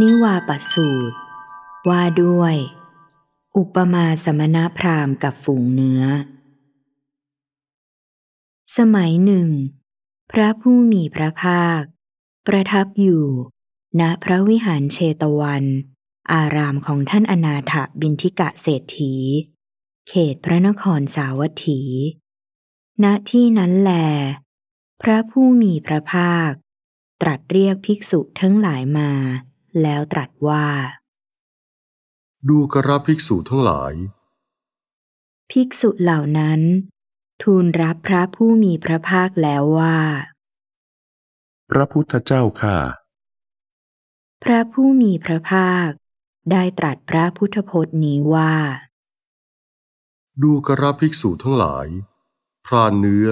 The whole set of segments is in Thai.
นิวาปสูตร ว่าด้วย อุปมาสมณพราหมณ์กับฝูงเนื้อ สมัยหนึ่ง พระผู้มีพระภาค ประทับอยู่ ณพระวิหารเชตวัน อารามของท่านอนาถบินทิกะเศรษฐี เขตพระนครสาวัตถี ณที่นั้นแล พระผู้มีพระภาค ตรัสเรียกภิกษุทั้งหลายมาแล้วตรัสว่า ดูกระภิกษุทั้งหลาย ภิกษุเหล่านั้นทูลรับพระผู้มีพระภาคแล้วว่า พระพุทธเจ้าค่ะ พระผู้มีพระภาคได้ตรัสพระพุทธพจน์นี้ว่า ดูกระภิกษุทั้งหลาย พรานเนื้อ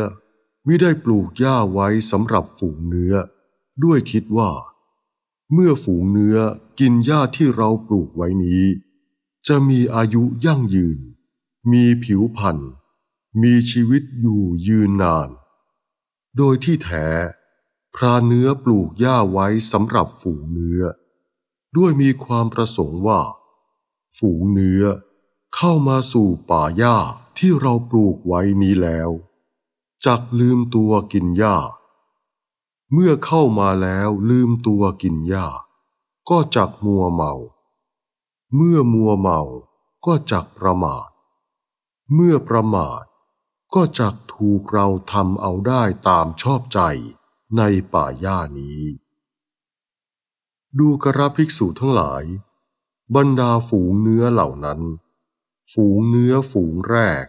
ไม่ได้ปลูกหญ้าไว้สำหรับฝูงเนื้อ ด้วยคิดว่าเมื่อฝูงเนื้อกินหญ้าที่เราปลูกไว้นี้ จะมีอายุยั่งยืน มีผิวพันธุ์ มีชีวิตอยู่ยืนนาน โดยที่แท้พรานเนื้อปลูกหญ้าไว้สำหรับฝูงเนื้อ ด้วยมีความประสงค์ว่า ฝูงเนื้อเข้ามาสู่ป่าหญ้าที่เราปลูกไว้นี้แล้ว จักลืมตัวกินหญ้าเมื่อเข้ามาแล้วลืมตัวกินหญ้า ก็จักมัวเมา เมื่อมัวเมาก็จักประมาท เมื่อประมาท ก็จักถูกเราทำเอาได้ตามชอบใจในป่าหญ้านี้ ดูกระภิกษุทั้งหลาย บรรดาฝูงเนื้อเหล่านั้น ฝูงเนื้อฝูงแรก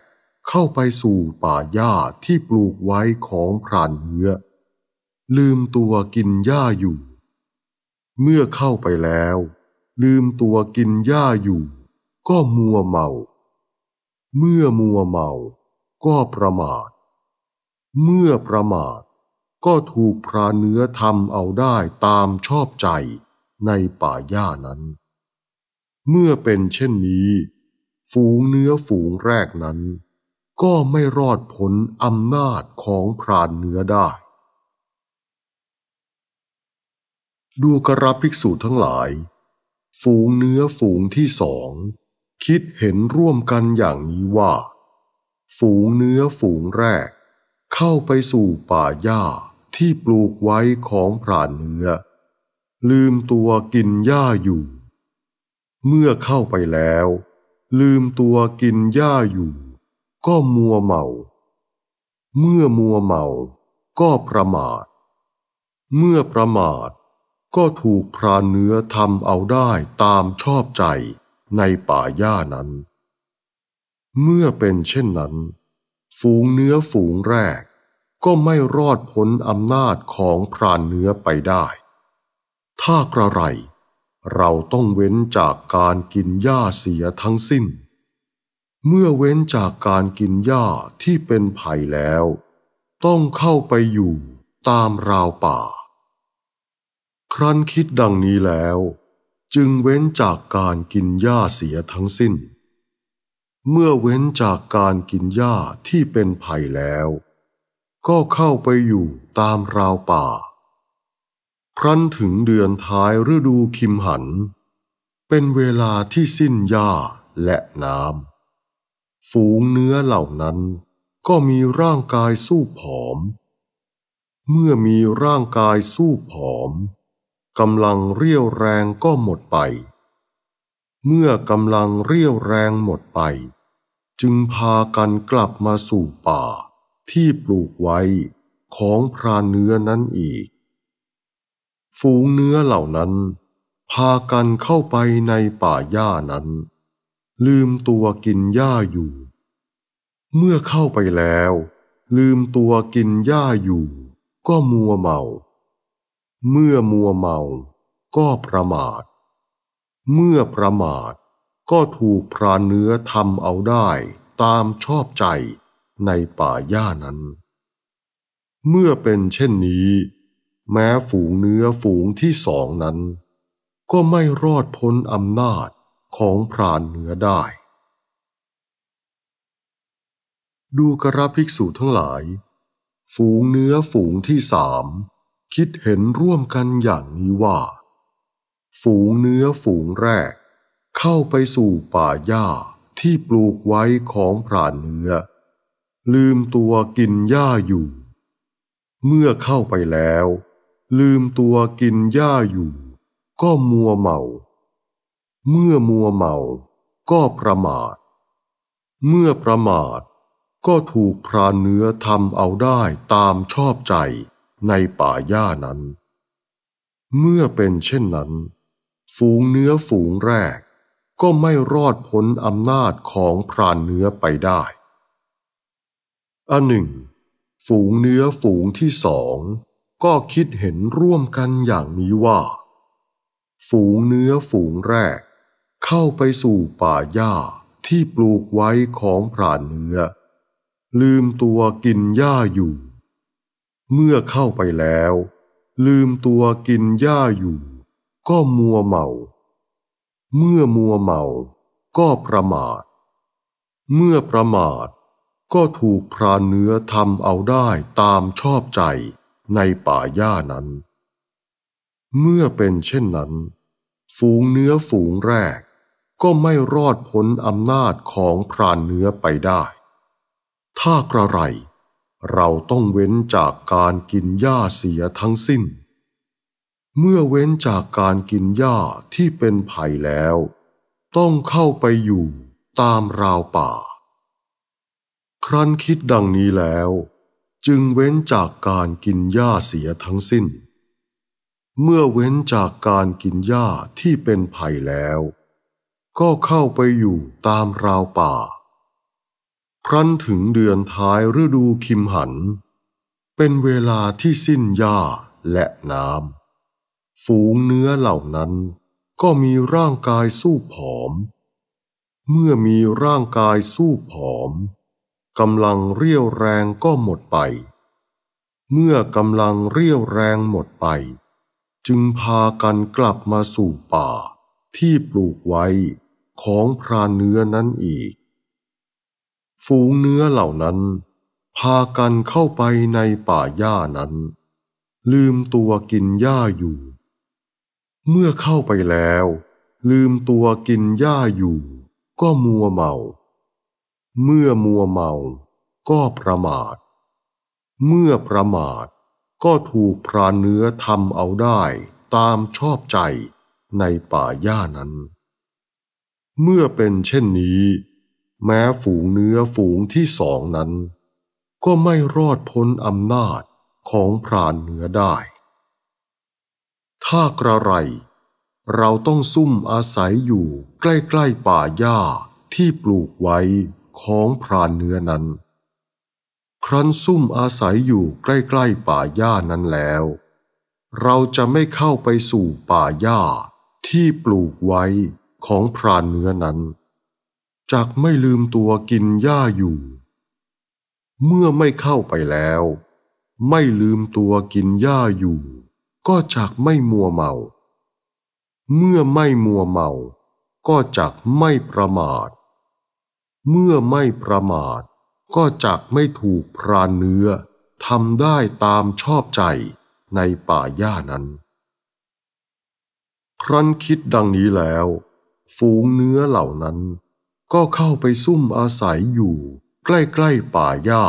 เข้าไปสู่ป่าหญ้าที่ปลูกไว้ของพรานเนื้อลืมตัวกินหญ้าอยู่ เมื่อเข้าไปแล้ว ลืมตัวกินหญ้าอยู่ ก็มัวเมา เมื่อมัวเมาก็ประมาท เมื่อประมาทก็ถูกพระเนื้อทำเอาได้ตามชอบใจในป่าหญ้านั้น เมื่อเป็นเช่นนี้ ฝูงเนื้อฝูงแรกนั้น ก็ไม่รอดพ้นอำนาจของพรานเนื้อได้ดูกระับภิกษุทั้งหลาย ฝูงเนื้อฝูงที่สอง คิดเห็นร่วมกันอย่างนี้ว่า ฝูงเนื้อฝูงแรก เข้าไปสู่ป่าหญ้าที่ปลูกไว้ของผ่านเนื้อลืมตัวกินหญ้าอยู่ เมื่อเข้าไปแล้ว ลืมตัวกินหญ้าอยู่ ก็มัวเมา เมื่อมัวเมาก็ประมาท เมื่อประมาทก็ถูกพรานเนื้อทำเอาได้ตามชอบใจในป่าหญ้านั้น เมื่อเป็นเช่นนั้น ฝูงเนื้อฝูงแรกก็ไม่รอดพ้นอำนาจของพรานเนื้อไปได้ ถ้ากระไรเราต้องเว้นจากการกินหญ้าเสียทั้งสิ้น เมื่อเว้นจากการกินหญ้าที่เป็นภัยแล้ว ต้องเข้าไปอยู่ตามราวป่ารั้นคิดดังนี้แล้ว จึงเว้นจากการกินหญ้าเสียทั้งสิ้น เมื่อเว้นจากการกินหญ้าที่เป็นภัยแล้ว ก็เข้าไปอยู่ตามราวป่า ครั้นถึงเดือนท้ายฤดูคิมหัน เป็นเวลาที่สิ้นหญ้าและน้ำฝูงเนื้อเหล่านั้นก็มีร่างกายสู้ผอม เมื่อมีร่างกายสู้ผอมกำลังเรียวแรงก็หมดไป เมื่อกำลังเรียวแรงหมดไป จึงพากันกลับมาสู่ป่า ที่ปลูกไว้ของพรานเนื้อนั้นอีก ฝูงเนื้อเหล่านั้น พากันเข้าไปในป่าหญ้านั้น ลืมตัวกินหญ้าอยู่ เมื่อเข้าไปแล้ว ลืมตัวกินหญ้าอยู่ก็มัวเมาเมื่อมัวเมาก็ประมาท เมื่อประมาทก็ถูกพรานเนื้อทำเอาได้ตามชอบใจในป่าหญ้านั้น เมื่อเป็นเช่นนี้ แม้ฝูงเนื้อฝูงที่สองนั้น ก็ไม่รอดพ้นอำนาจของพรานเนื้อได้ ดูกระภิกษุทั้งหลาย ฝูงเนื้อฝูงที่สามคิดเห็นร่วมกันอย่างนี้ว่า ฝูงเนื้อฝูงแรกเข้าไปสู่ป่าหญ้าที่ปลูกไว้ของพรานเนื้อ ลืมตัวกินหญ้าอยู่ เมื่อเข้าไปแล้วลืมตัวกินหญ้าอยู่ ก็มัวเมา เมื่อมัวเมาก็ประมาท เมื่อประมาทก็ถูกพรานเนื้อทำเอาได้ตามชอบใจในป่าหญ้านั้น เมื่อเป็นเช่นนั้น ฝูงเนื้อฝูงแรก ก็ไม่รอดพ้นอำนาจของพรานเนื้อไปได้ อันหนึ่ง ฝูงเนื้อฝูงที่สอง ก็คิดเห็นร่วมกันอย่างนี้ว่า ฝูงเนื้อฝูงแรก เข้าไปสู่ป่าหญ้าที่ปลูกไว้ของพรานเนื้อ ลืมตัวกินหญ้าอยู่เมื่อเข้าไปแล้ว ลืมตัวกินหญ้าอยู่ ก็มัวเมา เมื่อมัวเมาก็ประมาท เมื่อประมาทก็ถูกพรานเนื้อทำเอาได้ตามชอบใจในป่าหญ้านั้น เมื่อเป็นเช่นนั้น ฝูงเนื้อฝูงแรกก็ไม่รอดพ้นอำนาจของพรานเนื้อไปได้ ถ้ากระไรเราต้องเว้นจากการกินหญ้าเสียทั้งสิ้น เมื่อเว้นจากการกินหญ้าที่เป็นภัยแล้ว ต้องเข้าไปอยู่ตามราวป่า ครั้นคิดดังนี้แล้ว จึงเว้นจากการกินหญ้าเสียทั้งสิ้น เมื่อเว้นจากการกินหญ้าที่เป็นภัยแล้ว ก็เข้าไปอยู่ตามราวป่าครั้นถึงเดือนท้ายฤดูคิมหัน เป็นเวลาที่สิ้นหญ้าและน้ำฝูงเนื้อเหล่านั้นก็มีร่างกายสู้ผอม เมื่อมีร่างกายสู้ผอมกำลังเรียวแรงก็หมดไป เมื่อกำลังเรียวแรงหมดไป จึงพากันกลับมาสู่ป่า ที่ปลูกไว้ของพรานเนื้อนั้นอีกฝูงเนื้อเหล่านั้น พากันเข้าไปในป่าหญ้านั้น ลืมตัวกินหญ้าอยู่ เมื่อเข้าไปแล้ว ลืมตัวกินหญ้าอยู่ ก็มัวเมา เมื่อมัวเมาก็ประมาท เมื่อประมาทก็ถูกพรานเนื้อทำเอาได้ตามชอบใจในป่าหญ้านั้น เมื่อเป็นเช่นนี้แม้ฝูงเนื้อฝูงที่สองนั้น ก็ไม่รอดพ้นอำนาจของพรานเนื้อได้ ถ้ากระไร เราต้องซุ่มอาศัยอยู่ใกล้ๆ ป่าหญ้าที่ปลูกไว้ของพรานเนื้อนั้น ครั้นซุ่มอาศัยอยู่ใกล้ๆ ป่าหญ้านั้นแล้ว เราจะไม่เข้าไปสู่ป่าหญ้า ที่ปลูกไว้ของพรานเนื้อนั้นจักไม่ลืมตัวกินหญ้าอยู่ เมื่อไม่เข้าไปแล้ว ไม่ลืมตัวกินหญ้าอยู่ ก็จักไม่มัวเมา เมื่อไม่มัวเมา ก็จักไม่ประมาท เมื่อไม่ประมาท ก็จักไม่ถูกพรานเนื้อทำได้ตามชอบใจในป่าหญ้านั้น ครั้นคิดดังนี้แล้ว ฝูงเนื้อเหล่านั้นก็เข้าไปซุ่มอาศัยอยู่ใกล้ๆ ป่าหญ้า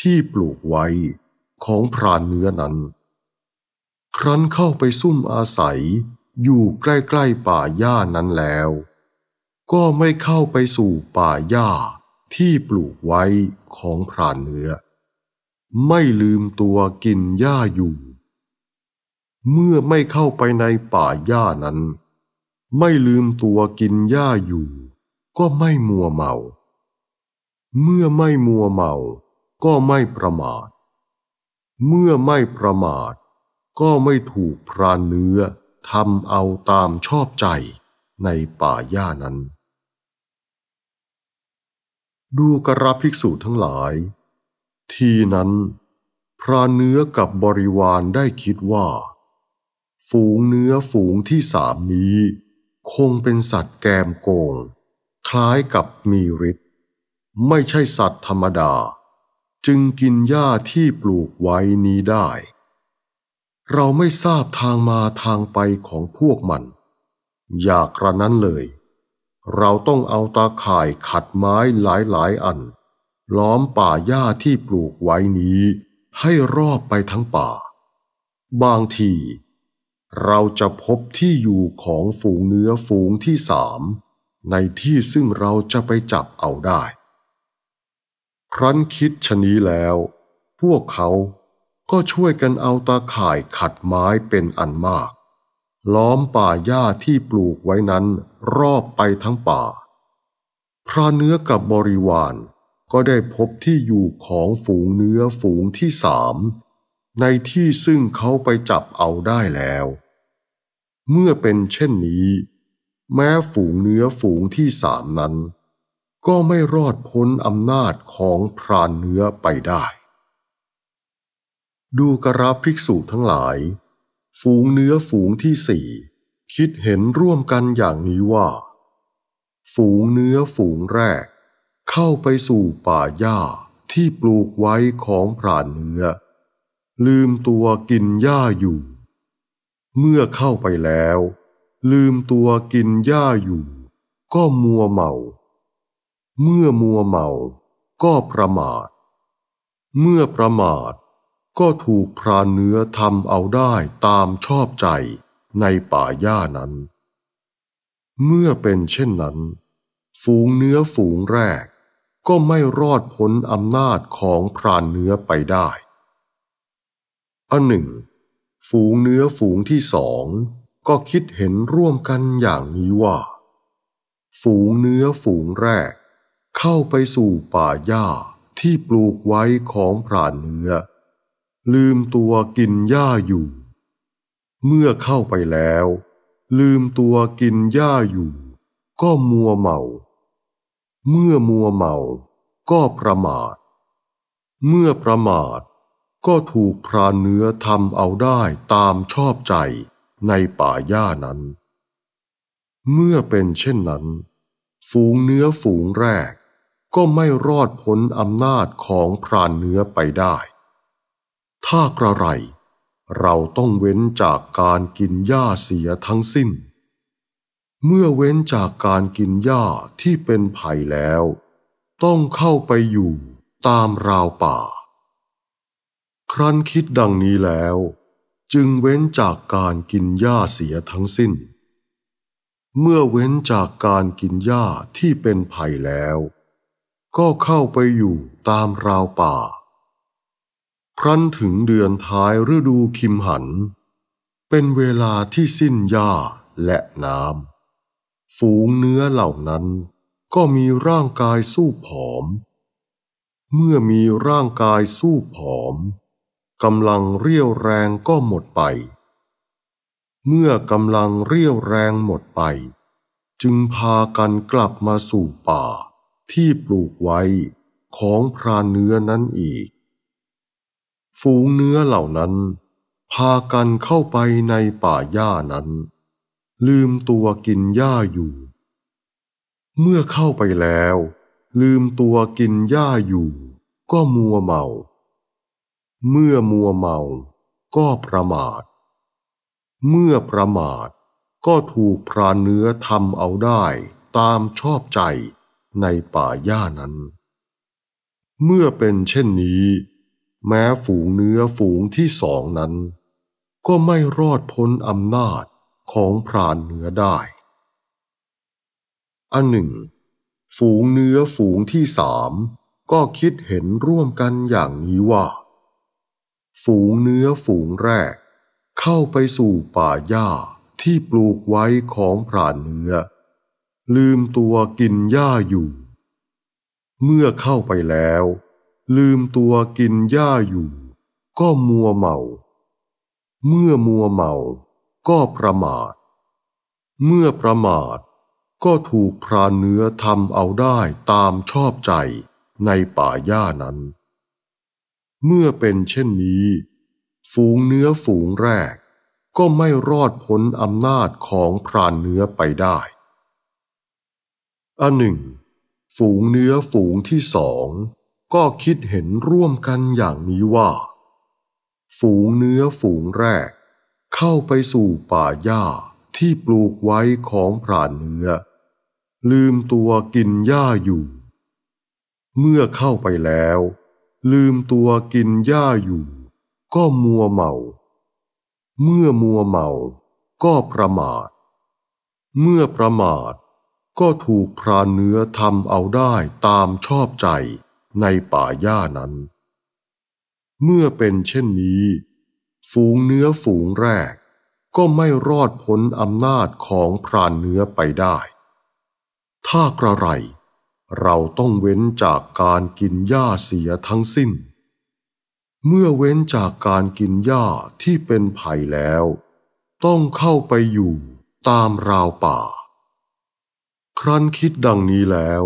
ที่ปลูกไว้ของพรานเนื้อนั้น ครั้นเข้าไปซุ่มอาศัยอยู่ใกล้ๆ ป่าหญ้านั้นแล้ว ก็ไม่เข้าไปสู่ป่าหญ้าที่ปลูกไว้ของพรานเนื้อ ไม่ลืมตัวกินหญ้าอยู่ เมื่อไม่เข้าไปในป่าหญ้านั้น ไม่ลืมตัวกินหญ้าอยู่ก็ไม่มัวเมา เมื่อไม่มัวเมาก็ไม่ประมาท เมื่อไม่ประมาท ก็ไม่ถูกพรานเนื้อทำเอาตามชอบใจในป่าหญ้านั้น ดูกระภิกษุทั้งหลาย ทีนั้นพรานเนื้อกับบริวารได้คิดว่า ฝูงเนื้อฝูงที่สามนี้ คงเป็นสัตว์แกมโกงคล้ายกับมีฤทธิ์ไม่ใช่สัตว์ธรรมดา จึงกินหญ้าที่ปลูกไว้นี้ได้ เราไม่ทราบทางมาทางไปของพวกมัน อย่ากระนั้นเลย เราต้องเอาตาข่ายขัดไม้หลายๆอัน ล้อมป่าหญ้าที่ปลูกไว้นี้ ให้รอบไปทั้งป่า บางที เราจะพบที่อยู่ของฝูงเนื้อฝูงที่สามในที่ซึ่งเราจะไปจับเอาได้ ครั้นคิดชะนี้แล้ว พวกเขาก็ช่วยกันเอาตาข่ายขัดไม้เป็นอันมาก ล้อมป่าหญ้าที่ปลูกไว้นั้นรอบไปทั้งป่า พระเนื้อกับบริวารก็ได้พบที่อยู่ของฝูงเนื้อฝูงที่สาม ในที่ซึ่งเขาไปจับเอาได้แล้ว เมื่อเป็นเช่นนี้แม้ฝูงเนื้อฝูงที่สามนั้น ก็ไม่รอดพ้นอำนาจของพรานเนื้อไปได้ ดูกราภิกษุทั้งหลาย ฝูงเนื้อฝูงที่สี่คิดเห็นร่วมกันอย่างนี้ว่า ฝูงเนื้อฝูงแรกเข้าไปสู่ป่าหญ้าที่ปลูกไว้ของพรานเนื้อ ลืมตัวกินหญ้าอยู่ เมื่อเข้าไปแล้วลืมตัวกินหญ้าอยู่ก็มัวเมา เมื่อมัวเมาก็ประมาท เมื่อประมาทก็ถูกพรานเนื้อทำเอาได้ตามชอบใจในป่าหญ้านั้น เมื่อเป็นเช่นนั้น ฝูงเนื้อฝูงแรก ก็ไม่รอดพ้นอำนาจของพรานเนื้อไปได้ อันหนึ่งฝูงเนื้อฝูงที่สองก็คิดเห็นร่วมกันอย่างนี้ว่า ฝูงเนื้อฝูงแรก เข้าไปสู่ป่าหญ้าที่ปลูกไว้ของพรานเนื้อลืมตัวกินหญ้าอยู่ เมื่อเข้าไปแล้ว ลืมตัวกินหญ้าอยู่ ก็มัวเมา เมื่อมัวเมาก็ประมาท เมื่อประมาท ก็ถูกพรานเนื้อทำเอาได้ตามชอบใจในป่าหญ้านั้น เมื่อเป็นเช่นนั้น ฝูงเนื้อฝูงแรกก็ไม่รอดพ้นอำนาจของพรานเนื้อไปได้ ถ้ากระไร เราต้องเว้นจากการกินหญ้าเสียทั้งสิ้น เมื่อเว้นจากการกินหญ้าที่เป็นภัยแล้ว ต้องเข้าไปอยู่ตามราวป่า ครั้นคิดดังนี้แล้วจึงเว้นจากการกินหญ้าเสียทั้งสิ้น เมื่อเว้นจากการกินหญ้าที่เป็นภัยแล้ว ก็เข้าไปอยู่ตามราวป่า ครั้นถึงเดือนท้ายฤดูคิมหัน เป็นเวลาที่สิ้นหญ้าและน้ำ ฝูงเนื้อเหล่านั้นก็มีร่างกายสู้ผอม เมื่อมีร่างกายสู้ผอมกำลังเรียวแรงก็หมดไป เมื่อกำลังเรียวแรงหมดไป จึงพากันกลับมาสู่ป่า ที่ปลูกไว้ของพรานเนื้อนั้นอีก ฝูงเนื้อเหล่านั้น พากันเข้าไปในป่าหญ้านั้น ลืมตัวกินหญ้าอยู่ เมื่อเข้าไปแล้ว ลืมตัวกินหญ้าอยู่ ก็มัวเมาเมื่อมัวเมาก็ประมาท เมื่อประมาทก็ถูกพรานเนื้อทำเอาได้ตามชอบใจในป่าหญ้านั้น เมื่อเป็นเช่นนี้ แม้ฝูงเนื้อฝูงที่สองนั้น ก็ไม่รอดพ้นอำนาจของพรานเนื้อได้ อันหนึ่ง ฝูงเนื้อฝูงที่สาม ก็คิดเห็นร่วมกันอย่างนี้ว่าฝูงเนื้อฝูงแรก เข้าไปสู่ป่าหญ้าที่ปลูกไว้ของผ่านเนื้อ ลืมตัวกินหญ้าอยู่ เมื่อเข้าไปแล้วลืมตัวกินหญ้าอยู่ ก็มัวเมา เมื่อมัวเมาก็ประมาท เมื่อประมาทก็ถูกพรานเนื้อทำเอาได้ตามชอบใจในป่าหญ้านั้นเมื่อเป็นเช่นนี้ ฝูงเนื้อฝูงแรก ก็ไม่รอดพ้นอำนาจของพรานเนื้อไปได้อันหนึ่ง ฝูงเนื้อฝูงที่สองก็คิดเห็นร่วมกันอย่างนี้ว่า ฝูงเนื้อฝูงแรก เข้าไปสู่ป่าหญ้าที่ปลูกไว้ของพรานเนื้อ ลืมตัวกินหญ้าอยู่ เมื่อเข้าไปแล้วลืมตัวกินหญ้าอยู่ก็มัวเมา เมื่อมัวเมาก็ประมาท เมื่อประมาทก็ถูกพรานเนื้อทำเอาได้ตามชอบใจในป่าหญ้านั้น เมื่อเป็นเช่นนี้ ฝูงเนื้อฝูงแรก ก็ไม่รอดพ้นอำนาจของพรานเนื้อไปได้ ถ้ากระไรเราต้องเว้นจากการกินหญ้าเสียทั้งสิ้น เมื่อเว้นจากการกินหญ้าที่เป็นไผ่แล้ว ต้องเข้าไปอยู่ตามราวป่า ครั้นคิดดังนี้แล้ว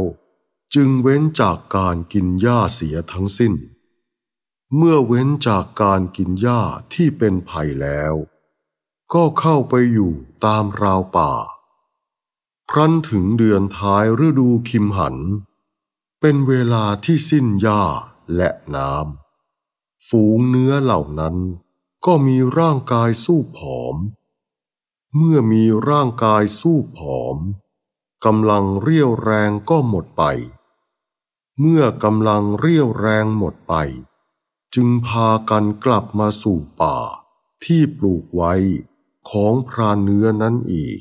จึงเว้นจากการกินหญ้าเสียทั้งสิ้น เมื่อเว้นจากการกินหญ้าที่เป็นไผ่แล้ว ก็เข้าไปอยู่ตามราวป่าครั้นถึงเดือนท้ายฤดูคิมหันเป็นเวลาที่สิ้นหญ้าและน้ำฝูงเนื้อเหล่านั้นก็มีร่างกายสู้ผอม เมื่อมีร่างกายสู้ผอมกำลังเรียวแรงก็หมดไป เมื่อกำลังเรียวแรงหมดไป จึงพากันกลับมาสู่ป่าที่ปลูกไว้ของพรานเนื้อนั้นอีก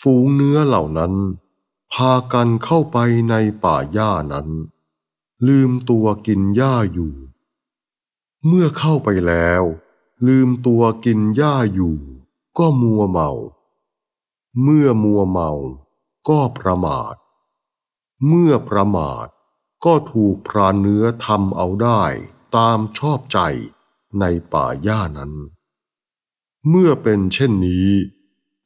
ฝูงเนื้อเหล่านั้น พากันเข้าไปในป่าหญ้านั้น ลืมตัวกินหญ้าอยู่ เมื่อเข้าไปแล้ว ลืมตัวกินหญ้าอยู่ก็มัวเมา เมื่อมัวเมาก็ประมาท เมื่อประมาทก็ถูกพรานเนื้อทำเอาได้ตามชอบใจในป่าหญ้านั้น เมื่อเป็นเช่นนี้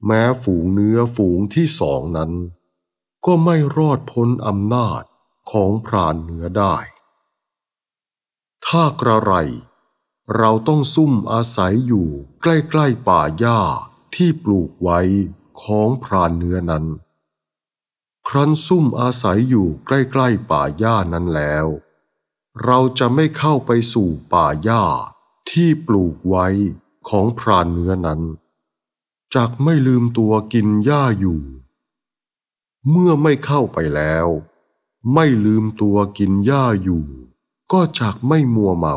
แม้ฝูงเนื้อฝูงที่สองนั้น ก็ไม่รอดพ้นอำนาจของพรานเนื้อได้ ถ้ากระไรเราต้องซุ่มอาศัยอยู่ใกล้ๆป่าหญ้าที่ปลูกไว้ของพรานเนื้อนั้น ครั้นซุ่มอาศัยอยู่ใกล้ๆ ป่าหญ้านั้นแล้ว เราจะไม่เข้าไปสู่ป่าหญ้า ที่ปลูกไว้ของพรานเนื้อนั้นจักไม่ลืมตัวกินหญ้าอยู่ เมื่อไม่เข้าไปแล้ว ไม่ลืมตัวกินหญ้าอยู่ ก็จักไม่มัวเมา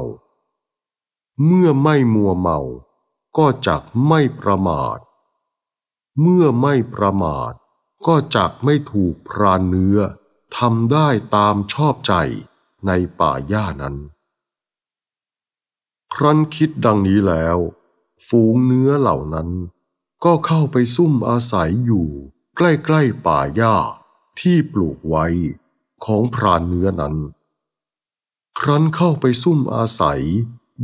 เมื่อไม่มัวเมาก็จักไม่ประมาท เมื่อไม่ประมาท ก็จักไม่ถูกพรานเนื้อทำได้ตามชอบใจในป่าหญ้านั้น ครั้นคิดดังนี้แล้ว ฝูงเนื้อเหล่านั้นก็เข้าไปซุ่มอาศัยอยู่ ใกล้ๆป่าหญ้าที่ปลูกไว้ของพรานเนื้อนั้น ครั้นเข้าไปซุ่มอาศัย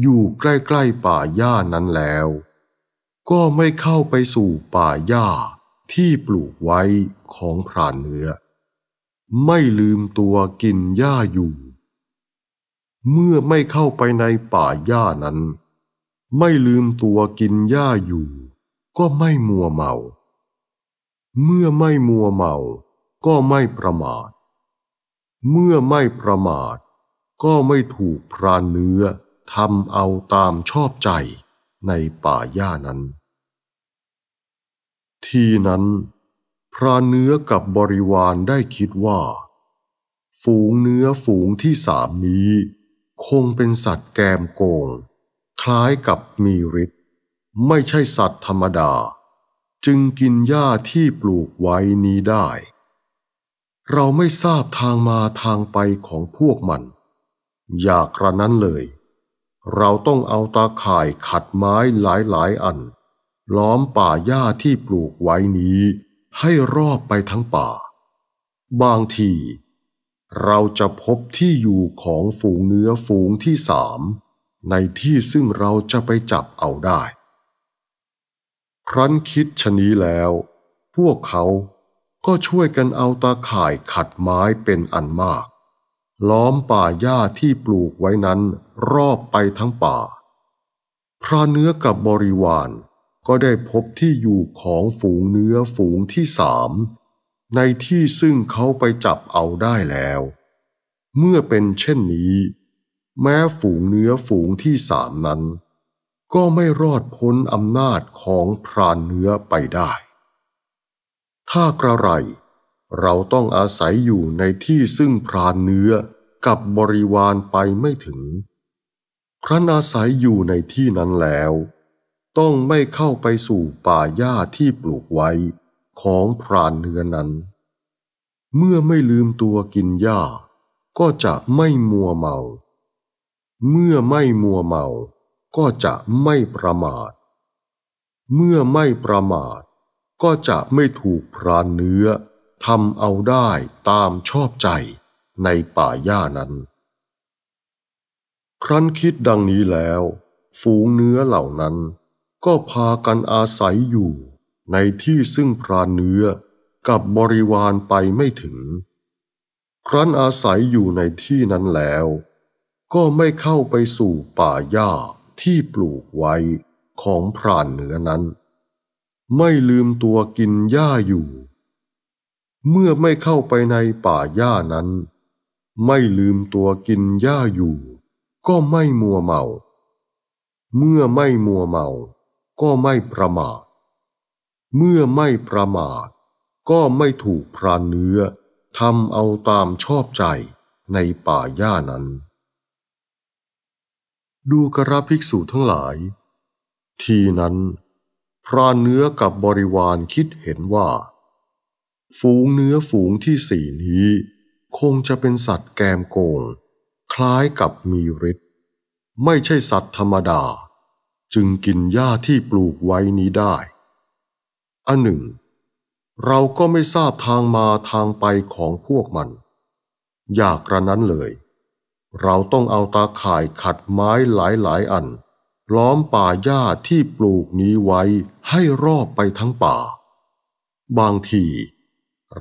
อยู่ใกล้ๆป่าหญ้านั้นแล้ว ก็ไม่เข้าไปสู่ป่าหญ้า ที่ปลูกไว้ของพรานเนื้อ ไม่ลืมตัวกินหญ้าอยู่ เมื่อไม่เข้าไปในป่าหญ้านั้น ไม่ลืมตัวกินหญ้าอยู่ก็ไม่มัวเมา เมื่อไม่มัวเมา ก็ไม่ประมาท เมื่อไม่ประมาท ก็ไม่ถูกพรานเนื้อทำเอาตามชอบใจในป่าหญ้านั้น ทีนั้น พรานเนื้อกับบริวารได้คิดว่า ฝูงเนื้อฝูงที่สามนี้ คงเป็นสัตว์แกมโกง คล้ายกับมีฤทธิ์ไม่ใช่สัตว์ธรรมดา จึงกินหญ้าที่ปลูกไว้นี้ได้ เราไม่ทราบทางมาทางไปของพวกมัน อย่ากระนั้นเลย เราต้องเอาตาข่ายขัดไม้หลายหลายอัน ล้อมป่าหญ้าที่ปลูกไว้นี้ ให้รอบไปทั้งป่า บางทีเราจะพบที่อยู่ของฝูงเนื้อฝูงที่สามในที่ซึ่งเราจะไปจับเอาได้ครั้นคิดชะนี้แล้ว พวกเขาก็ช่วยกันเอาตาข่ายขัดไม้เป็นอันมาก ล้อมป่าหญ้าที่ปลูกไว้นั้นรอบไปทั้งป่า พระเนื้อกับบริวารก็ได้พบที่อยู่ของฝูงเนื้อฝูงที่สาม ในที่ซึ่งเขาไปจับเอาได้แล้ว เมื่อเป็นเช่นนี้ แม้ฝูงเนื้อฝูงที่สามนั้นก็ไม่รอดพ้นอำนาจของพรานเนื้อไปได้ ถ้ากระไรเราต้องอาศัยอยู่ในที่ซึ่งพรานเนื้อกับบริวารไปไม่ถึง ครั้นอาศัยอยู่ในที่นั้นแล้ว ต้องไม่เข้าไปสู่ป่าหญ้าที่ปลูกไว้ของพรานเนื้อนั้น เมื่อไม่ลืมตัวกินหญ้าก็จะไม่มัวเมา เมื่อไม่มัวเมาก็จะไม่ประมาท เมื่อไม่ประมาท ก็จะไม่ถูกพรานเนื้อทำเอาได้ตามชอบใจในป่าหญ้านั้น ครั้นคิดดังนี้แล้ว ฝูงเนื้อเหล่านั้น ก็พากันอาศัยอยู่ในที่ซึ่งพรานเนื้อกับบริวารไปไม่ถึง ครั้นอาศัยอยู่ในที่นั้นแล้ว ก็ไม่เข้าไปสู่ป่าหญ้าที่ปลูกไว้ของพรานเหนือนั้น ไม่ลืมตัวกินหญ้าอยู่ เมื่อไม่เข้าไปในป่าหญ้านั้น ไม่ลืมตัวกินหญ้าอยู่ ก็ไม่มัวเมา เมื่อไม่มัวเมาก็ไม่ประมาท เมื่อไม่ประมาท ก็ไม่ถูกพรานเนื้อทำเอาตามชอบใจในป่าหญ้านั้นดูกระภิกษุทั้งหลาย ทีนั้น พรานเนื้อกับบริวารคิดเห็นว่า ฝูงเนื้อฝูงที่สี่นี้คงจะเป็นสัตว์แกมโกงคล้ายกับมีฤทธิ์ไม่ใช่สัตว์ธรรมดา จึงกินหญ้าที่ปลูกไว้นี้ได้ อันหนึ่ง เราก็ไม่ทราบทางมาทางไปของพวกมัน อยากกระนั้นเลยเราต้องเอาตาข่ายขัดไม้หลายหลายอัน ล้อมป่าหญ้าที่ปลูกนี้ไว้ให้รอบไปทั้งป่า บางที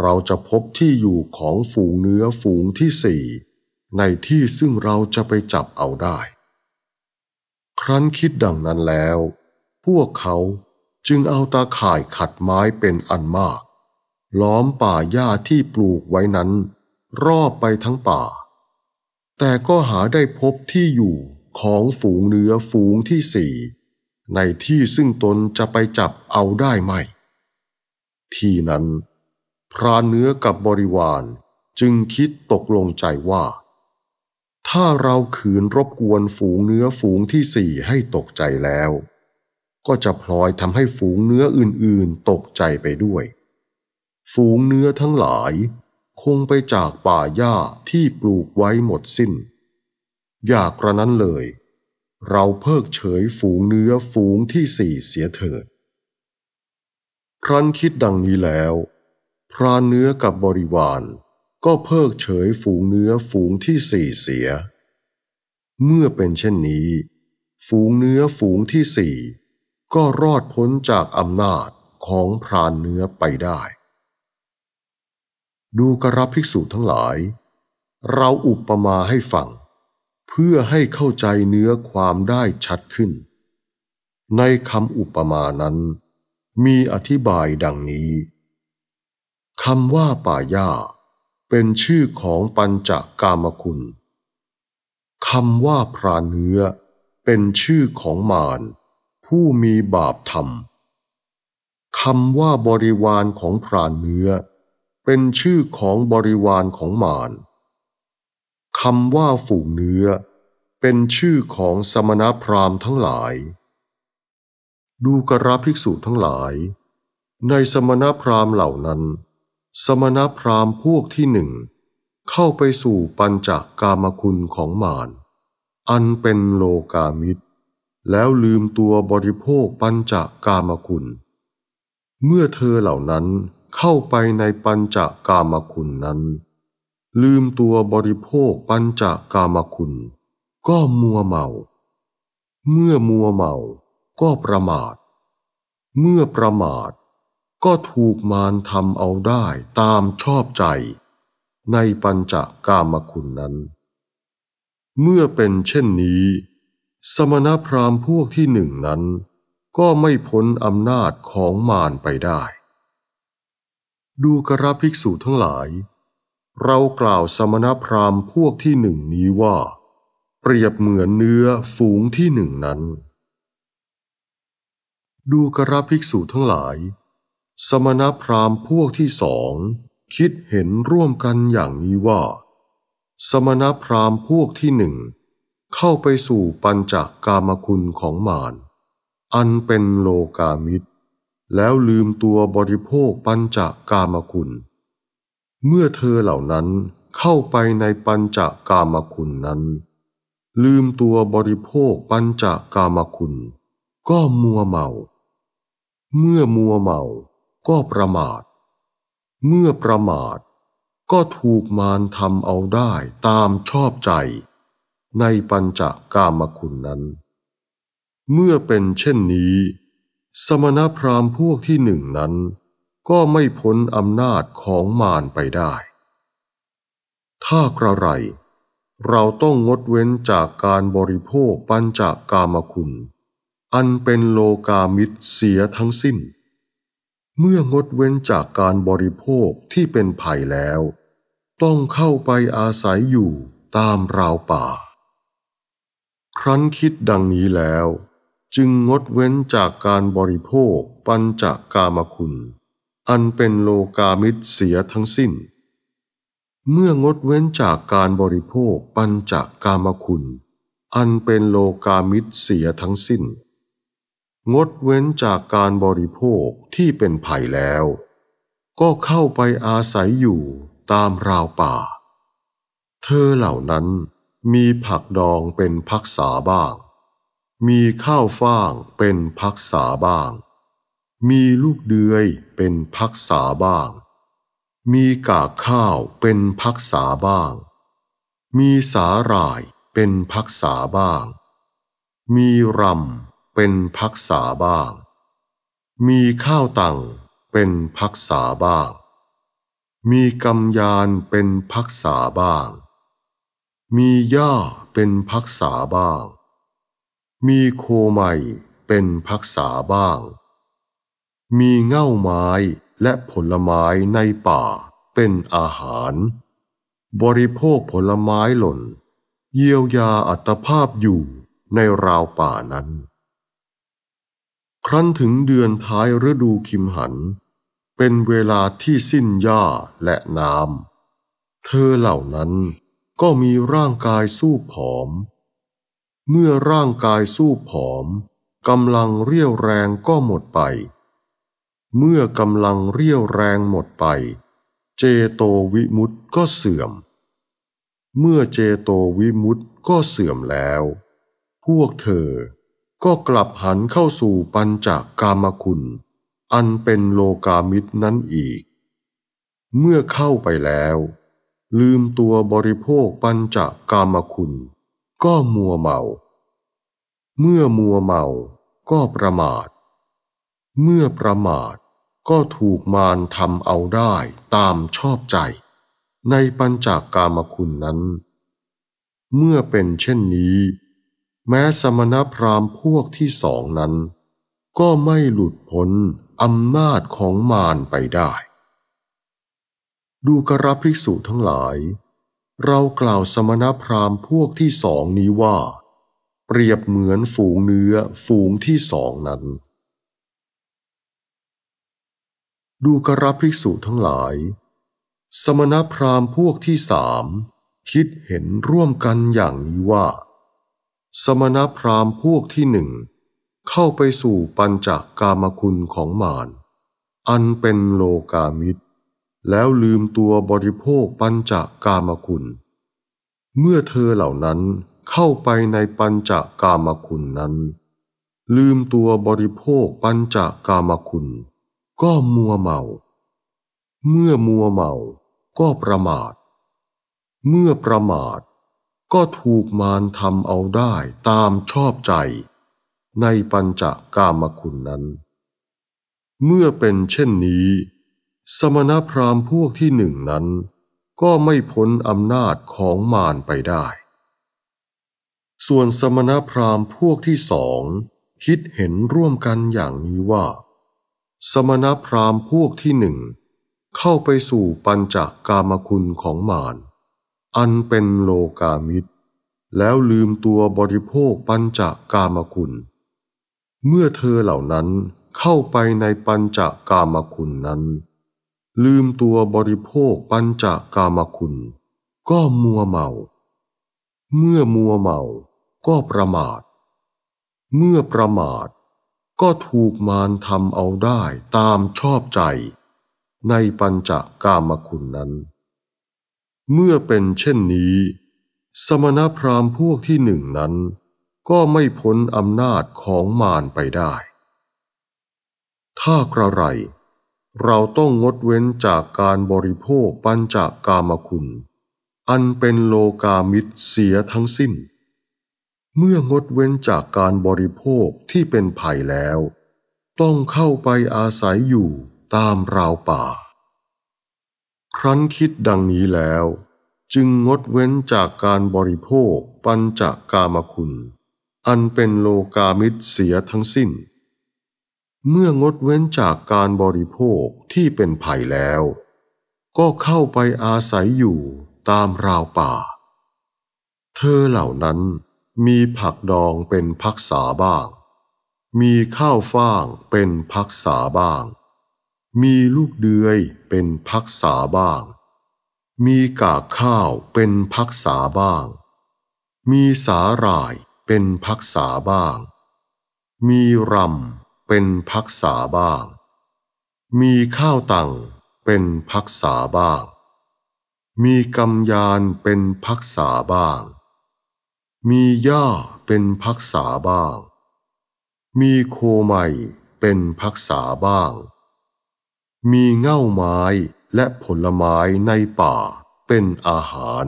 เราจะพบที่อยู่ของฝูงเนื้อฝูงที่สี่ในที่ซึ่งเราจะไปจับเอาได้ ครั้นคิดดังนั้นแล้ว พวกเขาจึงเอาตาข่ายขัดไม้เป็นอันมาก ล้อมป่าหญ้าที่ปลูกไว้นั้น รอบไปทั้งป่าแต่ก็หาได้พบที่อยู่ของฝูงเนื้อฝูงที่สี่ ในที่ซึ่งตนจะไปจับเอาได้ไหม ที่นั้น พรานเนื้อกับบริวารจึงคิดตกลงใจว่า ถ้าเราขืนรบกวนฝูงเนื้อฝูงที่สี่ให้ตกใจแล้ว ก็จะพลอยทำให้ฝูงเนื้ออื่นๆตกใจไปด้วย ฝูงเนื้อทั้งหลายคงไปจากป่าหญ้าที่ปลูกไว้หมดสิ้น อยากระนั้นเลย เราเพิกเฉยฝูงเนื้อฝูงที่สี่เสียเถิด ครั้นคิดดังนี้แล้ว พรานเนื้อกับบริวารก็เพิกเฉยฝูงเนื้อฝูงที่สี่เสีย เมื่อเป็นเช่นนี้ ฝูงเนื้อฝูงที่สี่ก็รอดพ้นจากอำนาจของพรานเนื้อไปได้ดูกระรับภิกษุทั้งหลาย เราอุปมาให้ฟัง เพื่อให้เข้าใจเนื้อความได้ชัดขึ้น ในคำอุปมานั้น มีอธิบายดังนี้ คำว่าป่ายญ้า เป็นชื่อของปัญจกามคุณ คำว่าพรานเนื้อเป็นชื่อของมารผู้มีบาปธรรมคำว่าบริวารของพรานเนื้อเป็นชื่อของบริวารของมารคำว่าฝูงเนื้อเป็นชื่อของสมณพราหมณ์ทั้งหลาย ดูกระภิกษุทั้งหลาย ในสมณพราหมณ์เหล่านั้น สมณพราหมณ์พวกที่หนึ่ง เข้าไปสู่ปัญจกามคุณของมารอันเป็นโลกามิตร แล้วลืมตัวบริโภคปัญจกามคุณ เมื่อเธอเหล่านั้นเข้าไปในปัญจกามคุณนั้น ลืมตัวบริโภคปัญจกามคุณก็มัวเมา เมื่อมัวเมาก็ประมาท เมื่อประมาทก็ถูกมารทำเอาได้ตามชอบใจ ในปัญจกามคุณนั้น เมื่อเป็นเช่นนี้สมณพราหมณ์พวกที่หนึ่งนั้น ก็ไม่พ้นอำนาจของมารไปได้ดูกระภิกษุทั้งหลาย เรากล่าวสมณพราหมณ์พวกที่หนึ่งนี้ว่า เปรียบเหมือนเนื้อฝูงที่หนึ่งนั้น ดูกระภิกษุทั้งหลาย สมณพราหมณ์พวกที่สองคิดเห็นร่วมกันอย่างนี้ว่า สมณพราหมณ์พวกที่หนึ่ง เข้าไปสู่ปัญจากกามคุณของมาร อันเป็นโลกามิตรแล้วลืมตัวบริโภคปัญจากามคุณ เมื่อเธอเหล่านั้นเข้าไปในปัญจากามคุณนั้น ลืมตัวบริโภคปัญจากามคุณก็มัวเมา เมื่อมัวเมาก็ประมาท เมื่อประมาทก็ถูกมารทำเอาได้ตามชอบใจ ในปัญจากามคุณนั้น เมื่อเป็นเช่นนี้สมณพราหมณ์พวกที่หนึ่งนั้น ก็ไม่พ้นอำนาจของมารไปได้ ถ้ากระไร เราต้องงดเว้นจากการบริโภคปัญจากามคุณ อันเป็นโลกามิตรเสียทั้งสิ้น เมื่องดเว้นจากการบริโภคที่เป็นภัยแล้ว ต้องเข้าไปอาศัยอยู่ตามราวป่า ครั้นคิดดังนี้แล้วจึงงดเว้นจากการบริโภคปัญจากามคุณ อันเป็นโลกามิตรเสียทั้งสิ้น เมื่อ งดเว้นจากการบริโภคปัญจากามคุณ อันเป็นโลกามิตรเสียทั้งสิ้น งดเว้นจากการบริโภคที่เป็นภัยแล้ว ก็เข้าไปอาศัยอยู่ตามราวป่า เธอเหล่านั้นมีผักดองเป็นพักษาบ้างมีข้าวฟ่างเป็นพักษาบ้าง มีลูกเดือยเป็นพักษาบ้าง มีกากข้าวเป็นพักษาบ้าง มีสาหร่ายเป็นพักษาบ้าง มีรำเป็นพักษาบ้าง มีข้าวตังเป็นพักษาบ้าง มีกำยานเป็นพักษาบ้าง มีหญ้าเป็นพักษาบ้างมีโคใหม่เป็นพักษาบ้าง มีเง่าไม้และผลไม้ในป่าเป็นอาหาร บริโภคผลไม้หล่น เยียวยาอัตภาพอยู่ในราวป่านั้น ครั้นถึงเดือนท้ายฤดูคิมหัน เป็นเวลาที่สิ้นหญ้าและน้ำ เธอเหล่านั้นก็มีร่างกายสู้ผอมเมื่อร่างกายสู้ผอมกำลังเรียวแรงก็หมดไป เมื่อกำลังเรียวแรงหมดไป เจโตวิมุตต์ก็เสื่อม เมื่อเจโตวิมุตต์ก็เสื่อมแล้ว พวกเธอก็กลับหันเข้าสู่ปัญจกามคุณ อันเป็นโลกามิตรนั้นอีก เมื่อเข้าไปแล้ว ลืมตัวบริโภคปัญจกามคุณก็มัวเมา เมื่อมัวเมาก็ประมาท เมื่อประมาทก็ถูกมารทำเอาได้ตามชอบใจ ในปัญจากกามคุณนั้น เมื่อเป็นเช่นนี้ แม้สมณพราหมณ์พวกที่สองนั้น ก็ไม่หลุดพ้นอำนาจของมารไปได้ ดูกระภิกษุทั้งหลายเรากล่าวสมณพราหมณ์พวกที่สองนี้ว่า เปรียบเหมือนฝูงเนื้อฝูงที่สองนั้น ดูกระภิกษุทั้งหลาย สมณพราหมณ์พวกที่สามคิดเห็นร่วมกันอย่างนี้ว่า สมณพราหมณ์พวกที่หนึ่งเข้าไปสู่ปัญจากกามคุณของมารอันเป็นโลกามิตรแล้วลืมตัวบริโภคปัญจากกามคุณ เมื่อเธอเหล่านั้นเข้าไปในปัญจากกามคุณนั้น ลืมตัวบริโภคปัญจากกามคุณ ก็มัวเมา เมื่อมัวเมาก็ประมาท เมื่อประมาทก็ถูกมารทำเอาได้ตามชอบใจ ในปัญจากามคุณนั้น เมื่อเป็นเช่นนี้สมณพราหมณ์พวกที่หนึ่งนั้น ก็ไม่พ้นอำนาจของมารไปได้ ส่วนสมณพราหมณ์พวกที่สองคิดเห็นร่วมกันอย่างนี้ว่า สมณพราหมณ์พวกที่หนึ่ง เข้าไปสู่ปัญจากกามคุณของมารอันเป็นโลกามิตรแล้วลืมตัวบริโภคปัญจากกามคุณ เมื่อเธอเหล่านั้นเข้าไปในปัญจากกามคุณนั้นลืมตัวบริโภคปัญจกามคุณก็มัวเมา เมื่อมัวเมาก็ประมาท เมื่อประมาทก็ถูกมารทำเอาได้ตามชอบใจ ในปัญจกามคุณนั้น เมื่อเป็นเช่นนี้ สมณพราหมณ์พวกที่หนึ่งนั้น ก็ไม่พ้นอำนาจของมารไปได้ ถ้ากระไรเราต้องงดเว้นจากการบริโภคปัญจากกามคุณ อันเป็นโลกามิตรเสียทั้งสิ้น เมื่องดเว้นจากการบริโภคที่เป็นภัยแล้ว ต้องเข้าไปอาศัยอยู่ตามราวป่า ครั้นคิดดังนี้แล้ว จึงงดเว้นจากการบริโภคปัญจากกามคุณ อันเป็นโลกามิตรเสียทั้งสิ้นเมื่องดเว้นจากการบริโภคที่เป็นภัยแล้ว ก็เข้าไปอาศัยอยู่ตามราวป่า เธอเหล่านั้นมีผักดองเป็นพักษาบ้าง มีข้าวฟ่างเป็นพักษาบ้าง มีลูกเดือยเป็นพักษาบ้าง มีกากข้าวเป็นพักษาบ้าง มีสาหร่ายเป็นพักษาบ้าง มีรำเป็นพักษาบ้าง มีข้าวตังเป็นพักษาบ้าง มีกำยานเป็นพักษาบ้าง มีหญ้าเป็นพักษาบ้าง มีโคไมเป็นพักษาบ้าง มีเง่าไม้และผลไม้ในป่า เป็นอาหาร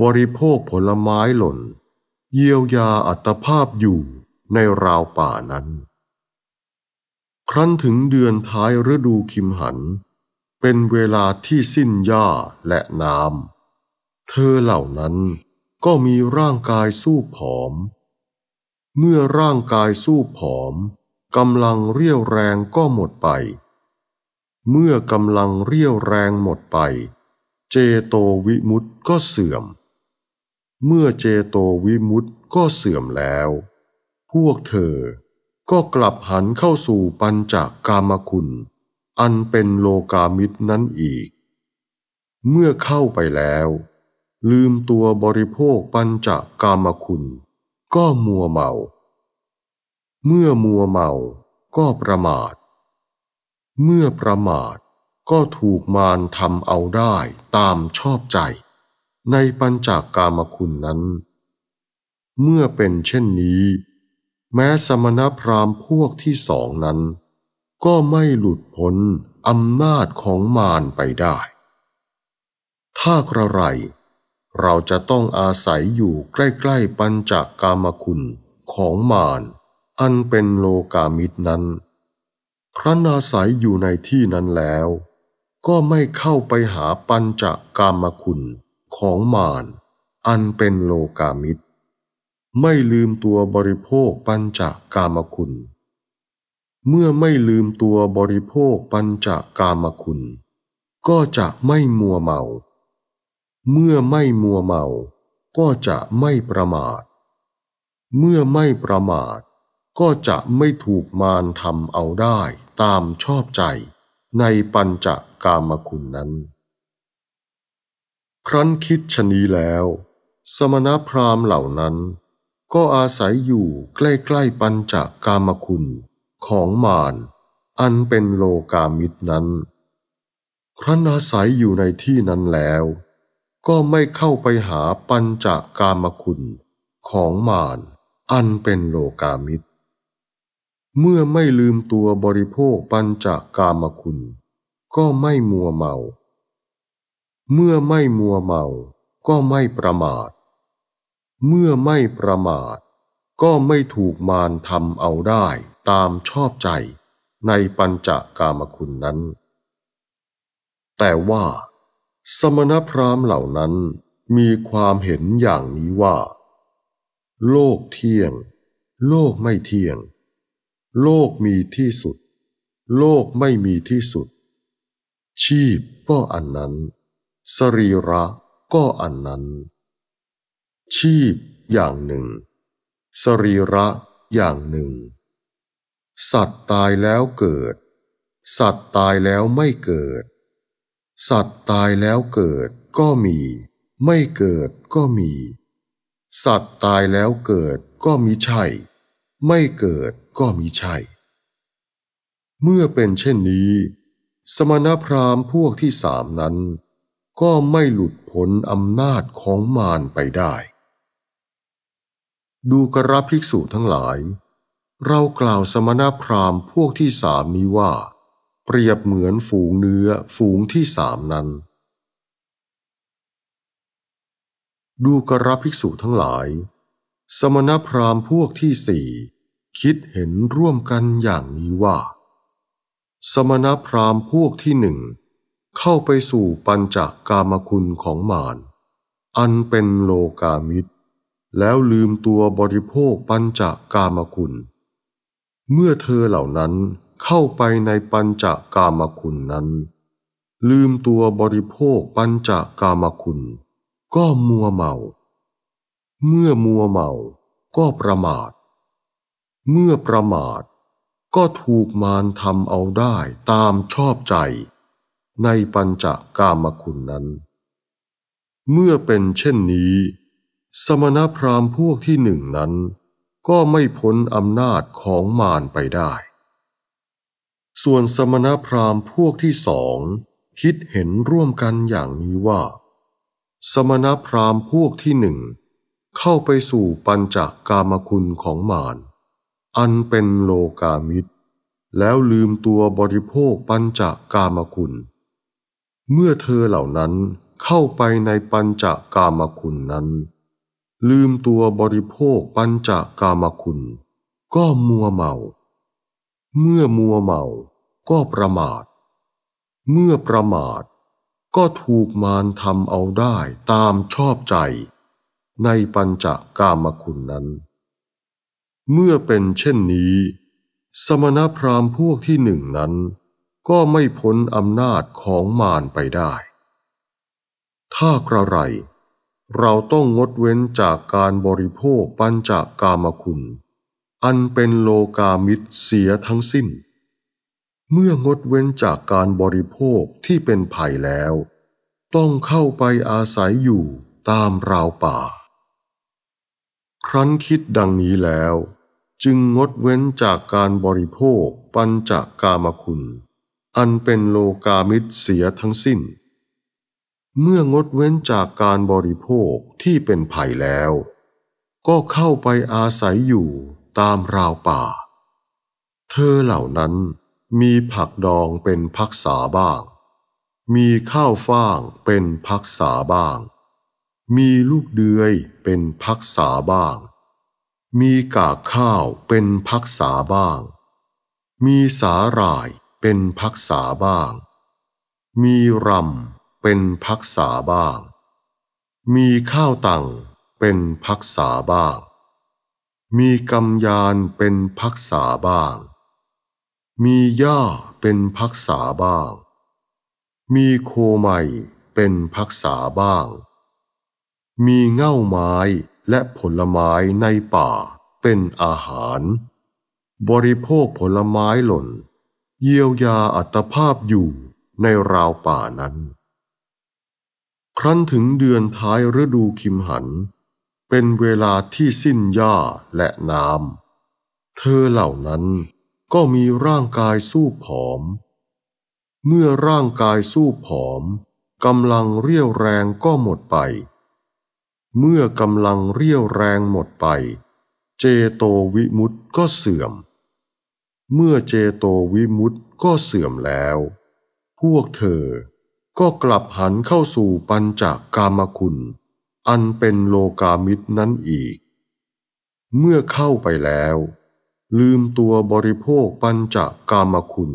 บริโภคผลไม้หล่น เยียวยาอัตภาพอยู่ในราวป่านั้นครั้นถึงเดือนท้ายฤดูคิมหัน เป็นเวลาที่สิ้นหญ้าและน้ำเธอเหล่านั้นก็มีร่างกายสู้ผอม เมื่อร่างกายสู้ผอมกำลังเรียวแรงก็หมดไป เมื่อกำลังเรียวแรงหมดไปเจโตวิมุตก็เสื่อม เมื่อเจโตวิมุตก็เสื่อมแล้วพวกเธอก็ กลับหันเข้าสู่ปัญจกามคุณ อันเป็นโลกามิตรนั้นอีก เมื่อเข้าไปแล้ว ลืมตัวบริโภคปัญจกามคุณ ก็มัวเมา เมื่อมัวเมาก็ประมาท เมื่อประมาทก็ถูกมารทำเอาได้ตามชอบใจ ในปัญจากกามคุณนั้น เมื่อเป็นเช่นนี้แม้สมณพราหมณ์พวกที่สองนั้น ก็ไม่หลุดพ้นอำนาจของมารไปได้ ถ้ากระไร เราจะต้องอาศัยอยู่ใกล้ๆปัญจากกามคุณของมารอันเป็นโลกามิตรนั้น ครั้นอาศัยอยู่ในที่นั้นแล้วก็ไม่เข้าไปหาปัญจากกามคุณของมารอันเป็นโลกามิตรไม่ลืมตัวบริโภคปัญจากกามคุณ เมื่อไม่ลืมตัวบริโภคปัญจากกามคุณ ก็จะไม่มัวเมา เมื่อไม่มัวเมา ก็จะไม่ประมาท เมื่อไม่ประมาท ก็จะไม่ถูกมารทำเอาได้ตามชอบใจในปัญจากกามคุณนั้น ครั้นคิดชนี้แล้ว สมณพราหมณ์เหล่านั้นก็อาศัยอยู่ใกล้ๆปัญจากกามคุณของมารอันเป็นโลกามิตรนั้น ครั้นอาศัยอยู่ในที่นั้นแล้ว ก็ไม่เข้าไปหาปัญจากกามคุณ ของมารอันเป็นโลกามิตร เมื่อไม่ลืมตัวบริโภคปัญจากกามคุณ ก็ไม่มัวเมา เมื่อไม่มัวเมาก็ไม่ประมาทเมื่อไม่ประมาท ก็ไม่ถูกมารทำเอาได้ตามชอบใจในปัญจกามคุณนั้น แต่ว่าสมณพราหมณ์เหล่านั้นมีความเห็นอย่างนี้ว่า โลกเที่ยง โลกไม่เที่ยง โลกมีที่สุด โลกไม่มีที่สุด ชีพก็อันนั้น สรีระก็อันนั้นชีพอย่างหนึ่ง สรีระอย่างหนึ่ง สัตว์ตายแล้วเกิด สัตว์ตายแล้วไม่เกิด สัตว์ตายแล้วเกิดก็มี ไม่เกิดก็มี สัตว์ตายแล้วเกิดก็มีใช่ ไม่เกิดก็มีใช่ เมื่อเป็นเช่นนี้ สมณพราหมณ์พวกที่สามนั้น ก็ไม่หลุดพ้นอำนาจของมารไปได้ดูกระภิกษุทั้งหลาย เรากล่าวสมณพราหมณ์พวกที่สามนี้ว่า เปรียบเหมือนฝูงเนื้อฝูงที่สามนั้น ดูกระภิกษุทั้งหลาย สมณพราหมณ์พวกที่สี่คิดเห็นร่วมกันอย่างนี้ว่า สมณพราหมณ์พวกที่หนึ่งเข้าไปสู่ปัญจกกามคุณของมารอันเป็นโลกามิตรแล้วลืมตัวบริโภคปัญจากามคุณ เมื่อเธอเหล่านั้นเข้าไปในปัญจากามคุณนั้น ลืมตัวบริโภคปัญจากามคุณ ก็มัวเมา เมื่อมัวเมาก็ประมาท เมื่อประมาทก็ถูกมารทำเอาได้ตามชอบใจ ในปัญจากามคุณนั้น เมื่อเป็นเช่นนี้สมณพราหมณ์พวกที่หนึ่งนั้น ก็ไม่พ้นอำนาจของมารไปได้ ส่วนสมณพราหมณ์พวกที่สองคิดเห็นร่วมกันอย่างนี้ว่า สมณพราหมณ์พวกที่หนึ่งเข้าไปสู่ปัญจกามคุณของมารอันเป็นโลกามิตร แล้วลืมตัวบริโภคปัญจกามคุณ เมื่อเธอเหล่านั้นเข้าไปในปัญจกามคุณนั้นลืมตัวบริโภคปัญจกามคุณก็มัวเมา เมื่อมัวเมาก็ประมาท เมื่อประมาทก็ถูกมารทำเอาได้ตามชอบใจ ในปัญจากามคุณนั้น เมื่อเป็นเช่นนี้ สมณพราหมณ์พวกที่หนึ่งนั้น ก็ไม่พ้นอำนาจของมารไปได้ ถ้ากระไรเราต้องงดเว้นจากการบริโภคปัญจากกามคุณ อันเป็นโลกามิตรเสียทั้งสิ้น เมื่องดเว้นจากการบริโภคที่เป็นภัยแล้ว ต้องเข้าไปอาศัยอยู่ตามราวป่า ครั้นคิดดังนี้แล้ว จึงงดเว้นจากการบริโภคปัญจากกามคุณ อันเป็นโลกามิตรเสียทั้งสิ้นเมื่องดเว้นจากการบริโภคที่เป็นภัยแล้ว ก็เข้าไปอาศัยอยู่ตามราวป่า เธอเหล่านั้นมีผักดองเป็นพักษาบ้าง มีข้าวฟ่างเป็นพักษาบ้าง มีลูกเดือยเป็นพักษาบ้าง มีกากข้าวเป็นพักษาบ้าง มีสาหร่ายเป็นพักษาบ้าง มีรำเป็นพักษาบ้าง มีข้าวตังเป็นพักษาบ้าง มีกำยานเป็นพักษาบ้าง มีหญ้าเป็นพักษาบ้าง มีโคไมเป็นพักษาบ้าง มีเง่าไม้และผลไม้ในป่าเป็นอาหาร บริโภคผลไม้หล่นเยียวยาอัตภาพอยู่ในราวป่านั้นครั้นถึงเดือนท้ายฤดูคิมหัน เป็นเวลาที่สิ้นหญ้าและน้ำเธอเหล่านั้นก็มีร่างกายสู้ผอม เมื่อร่างกายสู้ผอมกำลังเรียวแรงก็หมดไป เมื่อกำลังเรียวแรงหมดไป เจโตวิมุตก็เสื่อม เมื่อเจโตวิมุตก็เสื่อมแล้ว พวกเธอก็กลับหันเข้าสู่ปัญจกามคุณ อันเป็นโลกามิตรนั้นอีก เมื่อเข้าไปแล้ว ลืมตัวบริโภคปัญจกามคุณ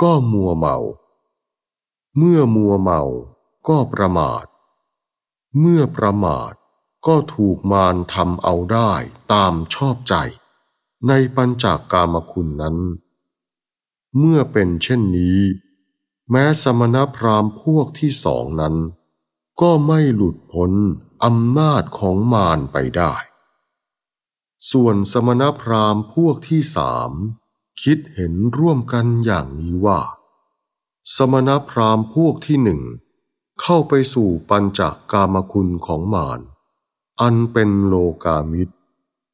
ก็มัวเมา เมื่อมัวเมาก็ประมาท เมื่อประมาทก็ถูกมารทำเอาได้ตามชอบใจ ในปัญจากกามคุณนั้น เมื่อเป็นเช่นนี้แม้สมณพราหมณ์พวกที่สองนั้น ก็ไม่หลุดพ้นอำนาจของมารไปได้ ส่วนสมณพราหมณ์พวกที่สาม คิดเห็นร่วมกันอย่างนี้ว่า สมณพราหมณ์พวกที่หนึ่ง เข้าไปสู่ปัญจากกามคุณของมารอันเป็นโลกามิตร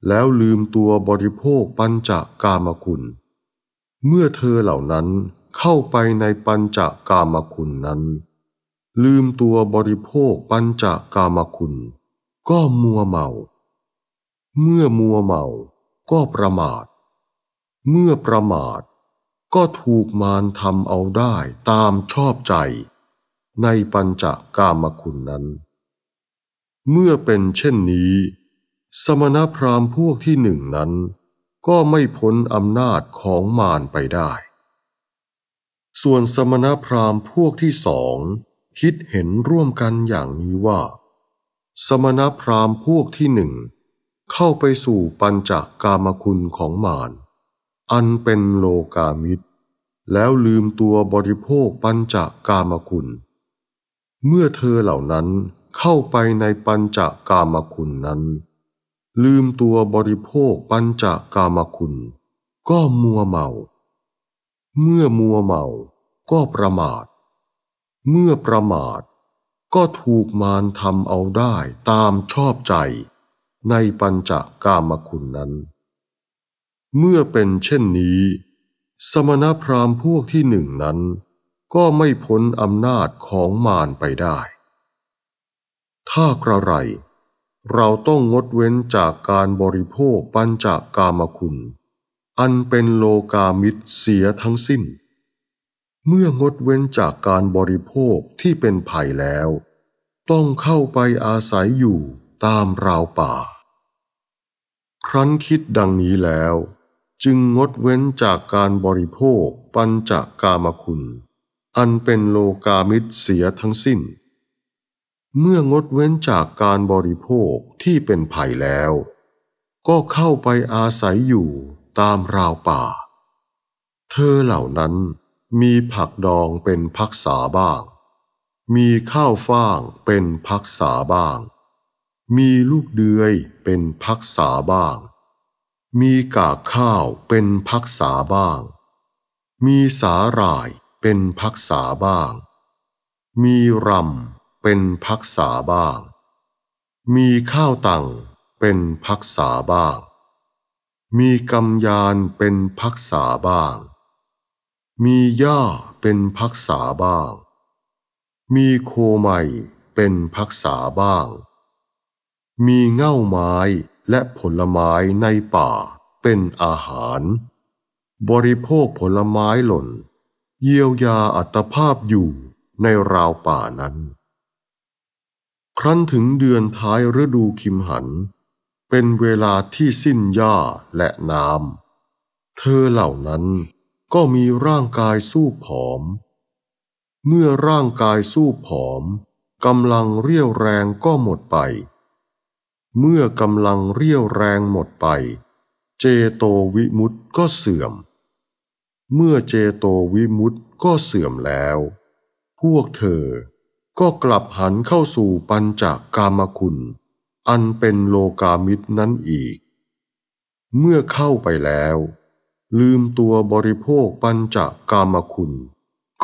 แล้วลืมตัวบริโภคปัญจากกามคุณ เมื่อเธอเหล่านั้นเข้าไปในปัญจากามคุณนั้น ลืมตัวบริโภคปัญจากามคุณก็มัวเมา เมื่อมัวเมาก็ประมาท เมื่อประมาทก็ถูกมารทำเอาได้ตามชอบใจในปัญจากามคุณนั้น เมื่อเป็นเช่นนี้ สมณพราหมณ์พวกที่หนึ่งนั้น ก็ไม่พ้นอำนาจของมารไปได้ส่วนสมณพราหมณ์พวกที่สอง คิดเห็นร่วมกันอย่างนี้ว่า สมณพราหมณ์พวกที่หนึ่งเข้าไปสู่ปัญจกามคุณของมารอันเป็นโลกามิตร แล้วลืมตัวบริโภคปัญจกามคุณ เมื่อเธอเหล่านั้นเข้าไปในปัญจกามคุณนั้น ลืมตัวบริโภคปัญจกามคุณ ก็มัวเมาเมื่อมัวเมาก็ประมาท เมื่อประมาทก็ถูกมารทำเอาได้ตามชอบใจในปัญจกามคุณนั้น เมื่อเป็นเช่นนี้ สมณพราหมณ์พวกที่หนึ่งนั้น ก็ไม่พ้นอำนาจของมารไปได้ ถ้ากระไร เราต้องงดเว้นจากการบริโภคปัญจากามคุณอันเป็นโลกามิตรเสียทั้งสิ้น เมื่องดเว้นจากการบริโภคที่เป็นภัยแล้ว ต้องเข้าไปอาศัยอยู่ตามราวป่า ครั้นคิดดังนี้แล้ว จึงงดเว้นจากการบริโภคปัญจากามคุณ อันเป็นโลกามิตรเสียทั้งสิ้น เมื่องดเว้นจากการบริโภคที่เป็นภัยแล้ว ก็เข้าไปอาศัยอยู่ตามราวป่า เธอเหล่านั้นมีผักดองเป็นพักษาบ้าง มีข้าวฟ่างเป็นพักษาบ้าง มีลูกเดือยเป็นพักษาบ้าง มีกากข้าวเป็นพักษาบ้าง มีสาหร่ายเป็นพักษาบ้าง มีรำเป็นพักษาบ้าง มีข้าวตังเป็นพักษาบ้างมีกมยานเป็นพักษาบ้าง มีหญ้าเป็นพักษาบ้าง มีโคใหม่เป็นพักษาบ้าง มีเง่าไม้และผลไม้ในป่าเป็นอาหาร บริโภคผลไม้หล่นเยียวยาอัตภาพอยู่ในราวป่านั้น ครั้นถึงเดือนท้ายฤดูคิมหันเป็นเวลาที่สิ้นหญ้าและน้ำเธอเหล่านั้นก็มีร่างกายสู้ผอม เมื่อร่างกายสู้ผอมกำลังเรียวแรงก็หมดไป เมื่อกำลังเรียวแรงหมดไป เจโตวิมุตก็เสื่อม เมื่อเจโตวิมุตก็เสื่อมแล้ว พวกเธอ ก็กลับหันเข้าสู่ปัญจากกามคุณอันเป็นโลกามิตรนั้นอีก เมื่อเข้าไปแล้ว ลืมตัวบริโภคปัญจกามคุณ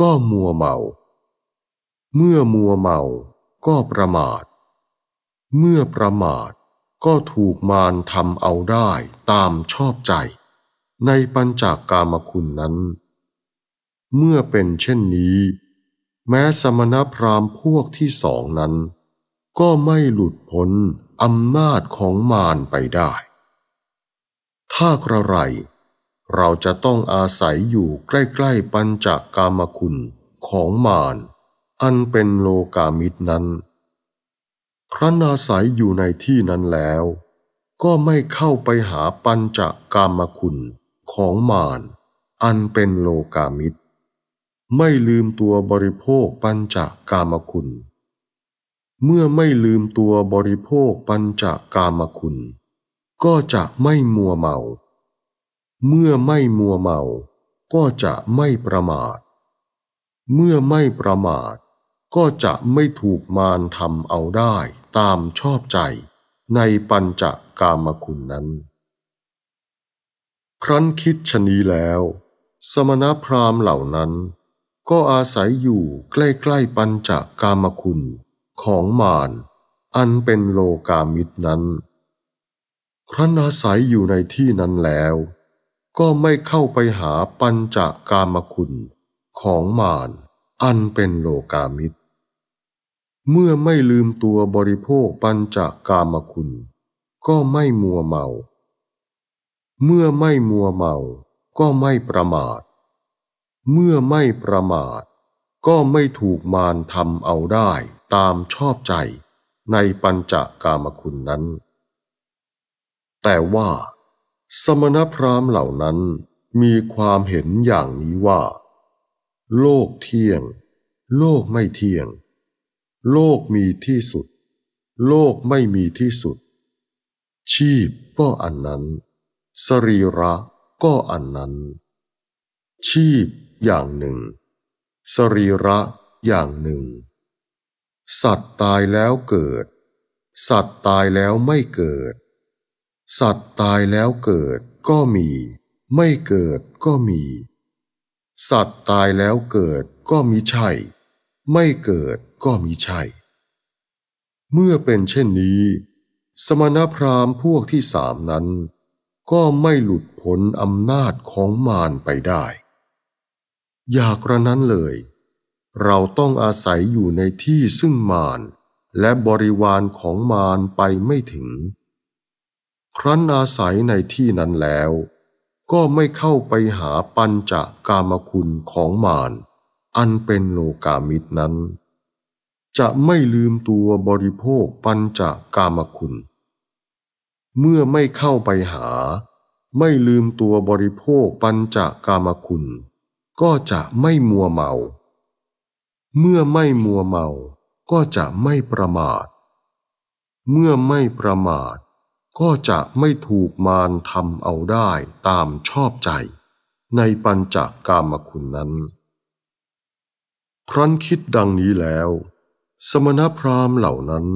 ก็มัวเมา เมื่อมัวเมาก็ประมาท เมื่อประมาทก็ถูกมารทำเอาได้ตามชอบใจ ในปัญจากกามคุณนั้น เมื่อเป็นเช่นนี้ แม้สมณพราหมณ์พวกที่สองนั้นก็ไม่หลุดพ้นอำนาจของมารไปได้ ถ้ากระไรเราจะต้องอาศัยอยู่ใกล้ๆปัญจกามคุณของมารอันเป็นโลกามิตรนั้นครั้นอาศัยอยู่ในที่นั้นแล้ว ก็ไม่เข้าไปหาปัญจกามคุณ ของมารอันเป็นโลกามิตร ไม่ลืมตัวบริโภคปัญจกามคุณเมื่อไม่ลืมตัวบริโภคปัญจากามคุณ ก็จะไม่มัวเมา เมื่อไม่มัวเมา ก็จะไม่ประมาท เมื่อไม่ประมาท ก็จะไม่ถูกมารทำเอาได้ตามชอบใจในปัญจากามคุณนั้น ครั้นคิดชนีแล้ว สมณพราหมณ์เหล่านั้นก็อาศัยอยู่ใกล้ๆปัญจากามคุณของมารอันเป็นโลกามิตรนั้น ครั้นอาศัยอยู่ในที่นั้นแล้ว ก็ไม่เข้าไปหาปัญจากามคุณของมารอันเป็นโลกามิตร เมื่อไม่ลืมตัวบริโภคปัญจากามคุณ ก็ไม่มัวเมา เมื่อไม่มัวเมา ก็ไม่ประมาท เมื่อไม่ประมาทก็ไม่ถูกมารทำเอาได้ตามชอบใจในปัญจากามคุณนั้น แต่ว่า สมณพราหมณ์เหล่านั้นมีความเห็นอย่างนี้ว่า โลกเที่ยง โลกไม่เที่ยง โลกมีที่สุด โลกไม่มีที่สุด ชีพก็อันนั้น สรีระก็อันนั้น ชีพอย่างหนึ่งสรีระอย่างหนึ่ง สัตว์ตายแล้วเกิด สัตว์ตายแล้วไม่เกิด สัตว์ตายแล้วเกิดก็มี ไม่เกิดก็มี สัตว์ตายแล้วเกิดก็มิใช่ ไม่เกิดก็มิใช่ เมื่อเป็นเช่นนี้ สมณพราหมณ์พวกที่สามนั้น ก็ไม่หลุดพ้นอำนาจของมารไปได้อย่ากระนั้นเลย เราต้องอาศัยอยู่ในที่ซึ่งมารและบริวารของมารไปไม่ถึง ครั้นอาศัยในที่นั้นแล้ว ก็ไม่เข้าไปหาปัญจกามคุณของมาร อันเป็นโลกามิตรนั้น จะไม่ลืมตัวบริโภคปัญจกามคุณ เมื่อไม่เข้าไปหา ไม่ลืมตัวบริโภคปัญจกามคุณก็จะไม่มัวเมา เมื่อไม่มัวเมา ก็จะไม่ประมาท เมื่อไม่ประมาท ก็จะไม่ถูกมารทำเอาได้ตามชอบใจ ในปัญจกามคุณนั้น ครั้นคิดดังนี้แล้ว สมณพราหมณ์เหล่านั้น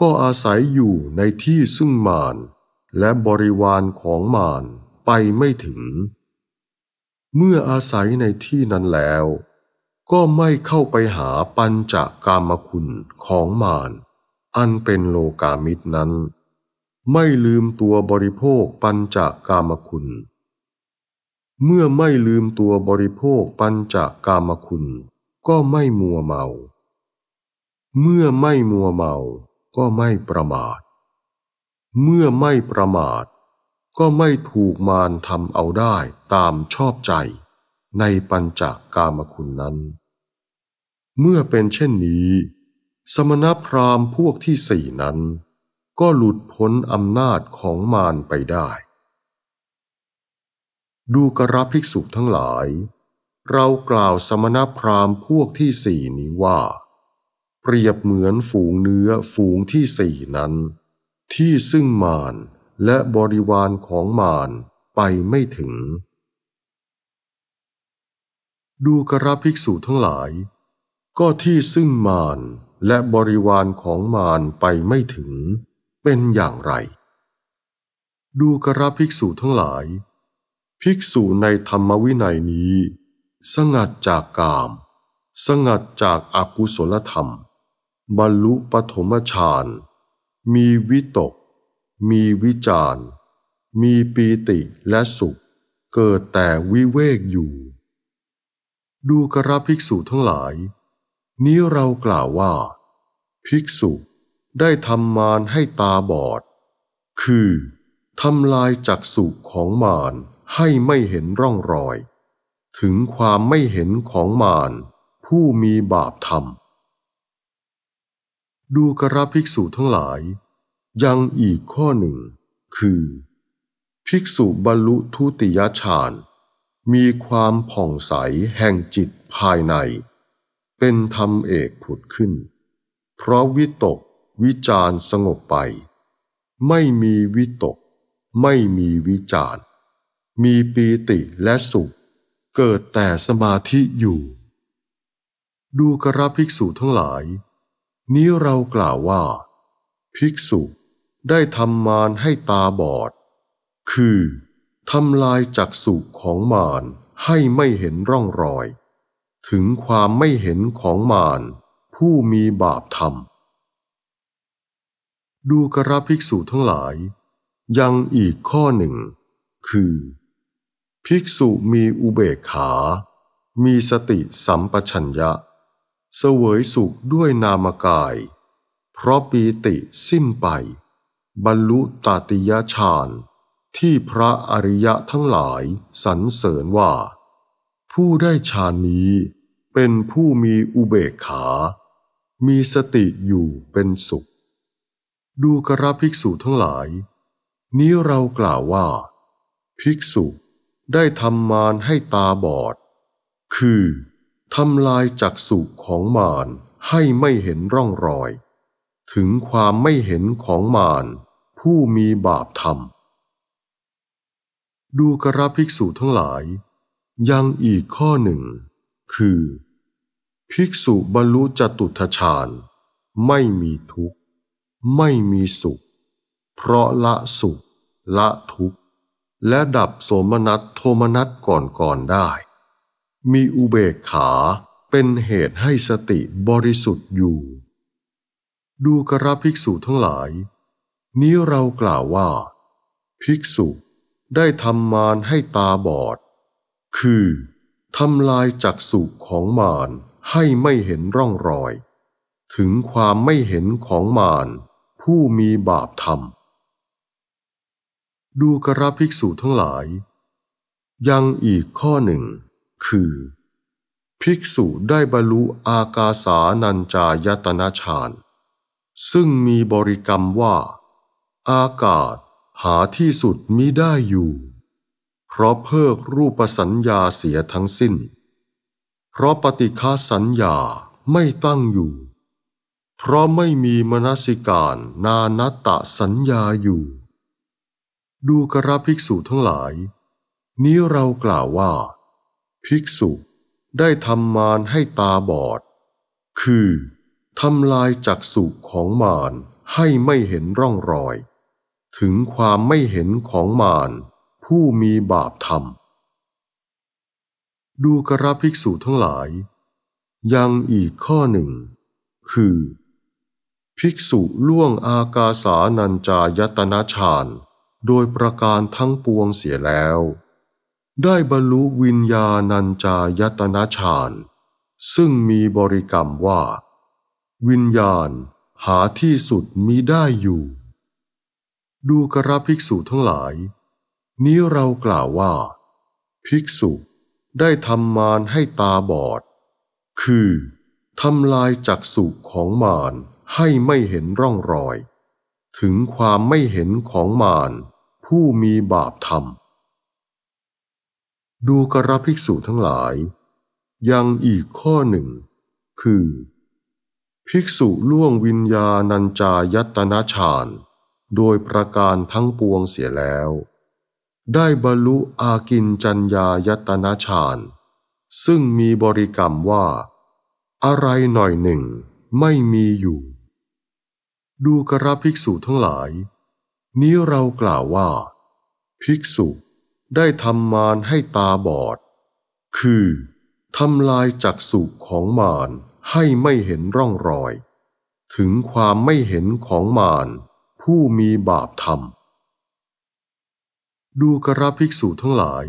ก็อาศัยอยู่ในที่ซึ่งมารและบริวารของมารไปไม่ถึงเมื่ออาศัยในที่นั้นแล้ว ก็ไม่เข้าไปหาปัญจากกามคุณของมารอันเป็นโลกามิตรนั้น ไม่ลืมตัวบริโภคปัญจากกามคุณ เมื่อไม่ลืมตัวบริโภคปัญจากกามคุณ ก็ไม่มัวเมา เมื่อไม่มัวเมาก็ไม่ประมาท เมื่อไม่ประมาทก็ไม่ถูกมารทำเอาได้ตามชอบใจในปัญจากกามคุณนั้น เมื่อเป็นเช่นนี้ สมณพราหมณ์พวกที่สี่นั้น ก็หลุดพ้นอำนาจของมารไปได้ ดูกระภิกษุทั้งหลาย เรากล่าวสมณพราหมณ์พวกที่สี่นี้ว่า เปรียบเหมือนฝูงเนื้อฝูงที่สี่นั้น ที่ซึ่งมารและบริวารของมารไปไม่ถึง ดูกระภิกษุทั้งหลาย ก็ที่ซึ่งมารและบริวารของมารไปไม่ถึง เป็นอย่างไร ดูกระภิกษุทั้งหลาย ภิกษุในธรรมวินัยนี้ สงัดจากกาม สงัดจากอากุศลธรรม บรรลุปฐมฌานมีวิตกมีวิจารมีปีติและสุข เกิดแต่วิเวกอยู่ ดูกระภิกษุทั้งหลาย นี้เรากล่าวว่า ภิกษุได้ทำมารให้ตาบอด คือทำลายจักษุของมารให้ไม่เห็นร่องรอย ถึงความไม่เห็นของมารผู้มีบาปธรรม ดูกระภิกษุทั้งหลายยังอีกข้อหนึ่งคือ ภิกษุบรรลุทุติยฌานมีความผ่องใสแห่งจิตภายใน เป็นธรรมเอกผุดขึ้น เพราะวิตกวิจารสงบไป ไม่มีวิตกไม่มีวิจารมีปีติและสุข เกิดแต่สมาธิอยู่ ดูกระภิกษุทั้งหลาย นี้เรากล่าวว่า ภิกษุได้ทำมารให้ตาบอด คือทำลายจักษุของมารให้ไม่เห็นร่องรอย ถึงความไม่เห็นของมารผู้มีบาปธรรม ดูกระภิกษุทั้งหลาย ยังอีกข้อหนึ่ง คือ ภิกษุมีอุเบกขา มีสติสัมปชัญญะ เสวยสุขด้วยนามกาย เพราะปีติสิ้นไปบรรลุตาติยฌานที่พระอริยะทั้งหลาย สรรเสริญว่า ผู้ได้ฌานนี้เป็นผู้มีอุเบกขา มีสติอยู่เป็นสุข ดูกระภิกษุทั้งหลาย นี้เรากล่าวว่า ภิกษุได้ทำมารให้ตาบอด คือทำลายจักสุของมารให้ไม่เห็นร่องรอย ถึงความไม่เห็นของมารผู้มีบาปธรรม ดูกระภิกษุทั้งหลาย ยังอีกข้อหนึ่งคือ ภิกษุบรรลุจตุทชาญไม่มีทุกข์ ไม่มีสุข เพราะละสุข ละทุกข์ และดับโสมนัสโทมนัสก่อนก่อนได้ มีอุเบกขาเป็นเหตุให้สติบริสุทธิ์อยู่ ดูกระภิกษุทั้งหลายนี้เรากล่าวว่า ภิกษุได้ทำมารให้ตาบอด คือทำลายจักษุของมารให้ไม่เห็นร่องรอย ถึงความไม่เห็นของมารผู้มีบาปธรรม ดูกระภิกษุทั้งหลาย ยังอีกข้อหนึ่ง คือ ภิกษุได้บรรลุอากาสานัญจายตนะฌาน ซึ่งมีบริกรรมว่าอากาศหาที่สุดมิได้อยู่ เพราะเพิกรูปสัญญาเสียทั้งสิ้น เพราะปฏิฆาสัญญาไม่ตั้งอยู่ เพราะไม่มีมนสิการนานัตตสัญญาอยู่ ดูกระภิกษุทั้งหลาย นี้เรากล่าวว่า ภิกษุได้ทำมารให้ตาบอด คือทำลายจักษุของมารให้ไม่เห็นร่องรอยถึงความไม่เห็นของมารผู้มีบาปธรรม ดูกระภิกษุทั้งหลาย ยังอีกข้อหนึ่ง คือ ภิกษุล่วงอากาสานัญจายตนะฌานโดยประการทั้งปวงเสียแล้ว ได้บรรลุวิญญาณัญจายตนะฌานซึ่งมีบริกรรมว่า วิญญาณหาที่สุดมิได้อยู่ดูกระภิกษุทั้งหลาย นี้เรากล่าวว่า ภิกษุได้ทำมารให้ตาบอด คือทำลายจักษุของมารให้ไม่เห็นร่องรอย ถึงความไม่เห็นของมารผู้มีบาปธรรม ดูกระภิกษุทั้งหลาย ยังอีกข้อหนึ่ง คือ ภิกษุล่วงวิญญาณัญจายตนะฌานโดยประการทั้งปวงเสียแล้ว ได้บรรลุอากินจัญญายตนะฌานซึ่งมีบริกรรมว่า อะไรหน่อยหนึ่งไม่มีอยู่ ดูกระภิกษุทั้งหลาย นี้เรากล่าวว่า ภิกษุได้ทำมารให้ตาบอด คือทำลายจักษุของมารให้ไม่เห็นร่องรอย ถึงความไม่เห็นของมารผู้มีบาปธรรม ดูกระภิกษุทั้งหลาย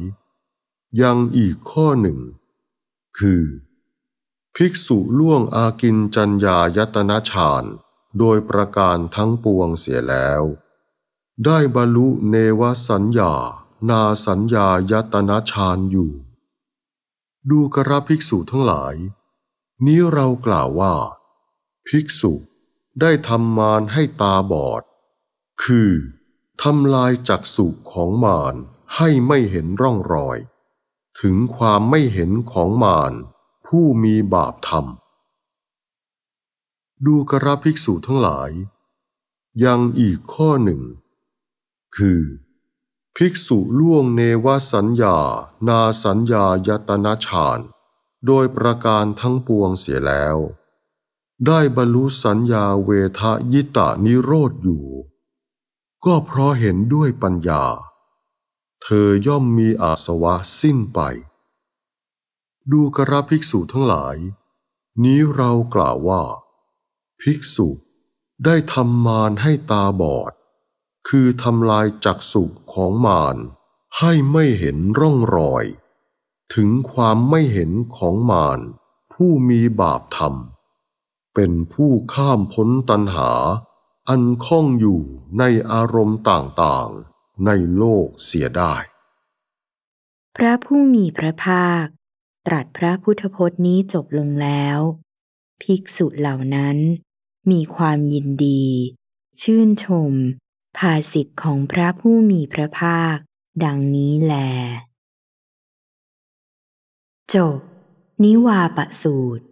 ยังอีกข้อหนึ่ง คือ ภิกษุล่วงอากินจัญญายตนะฌาน โดยประการทั้งปวงเสียแล้ว ได้บรรลุเนวสัญญา นาสัญญายตนะฌานอยู่ ดูกระภิกษุทั้งหลาย นี้เรากล่าวว่า ภิกษุได้ทำมารให้ตาบอดคือทำลายจักษุของมารให้ไม่เห็นร่องรอย ถึงความไม่เห็นของมารผู้มีบาปธรรม ดูกระภิกษุทั้งหลาย ยังอีกข้อหนึ่ง คือ ภิกษุล่วงเนวสัญญา นาสัญญายตนาฌานโดยประการทั้งปวงเสียแล้ว ได้บรรลุสัญญาเวทายตานิโรธอยู่ก็เพราะเห็นด้วยปัญญา เธอย่อมมีอาสวะสิ้นไป ดูกระภิกษุทั้งหลาย นี้เรากล่าวว่า ภิกษุได้ทำมารให้ตาบอด คือทำลายจักษุของมารให้ไม่เห็นร่องรอย ถึงความไม่เห็นของมารผู้มีบาปธรรม เป็นผู้ข้ามพ้นตัณหาอันคล่องอยู่ในอารมณ์ต่างๆ ในโลกเสียได้ พระผู้มีพระภาค ตรัสพระพุทธพจน์นี้จบลงแล้ว ภิกษุเหล่านั้นมีความยินดี ชื่นชม ภาสิทธิ์ของพระผู้มีพระภาค ดังนี้แล จบ นิวาปสูตร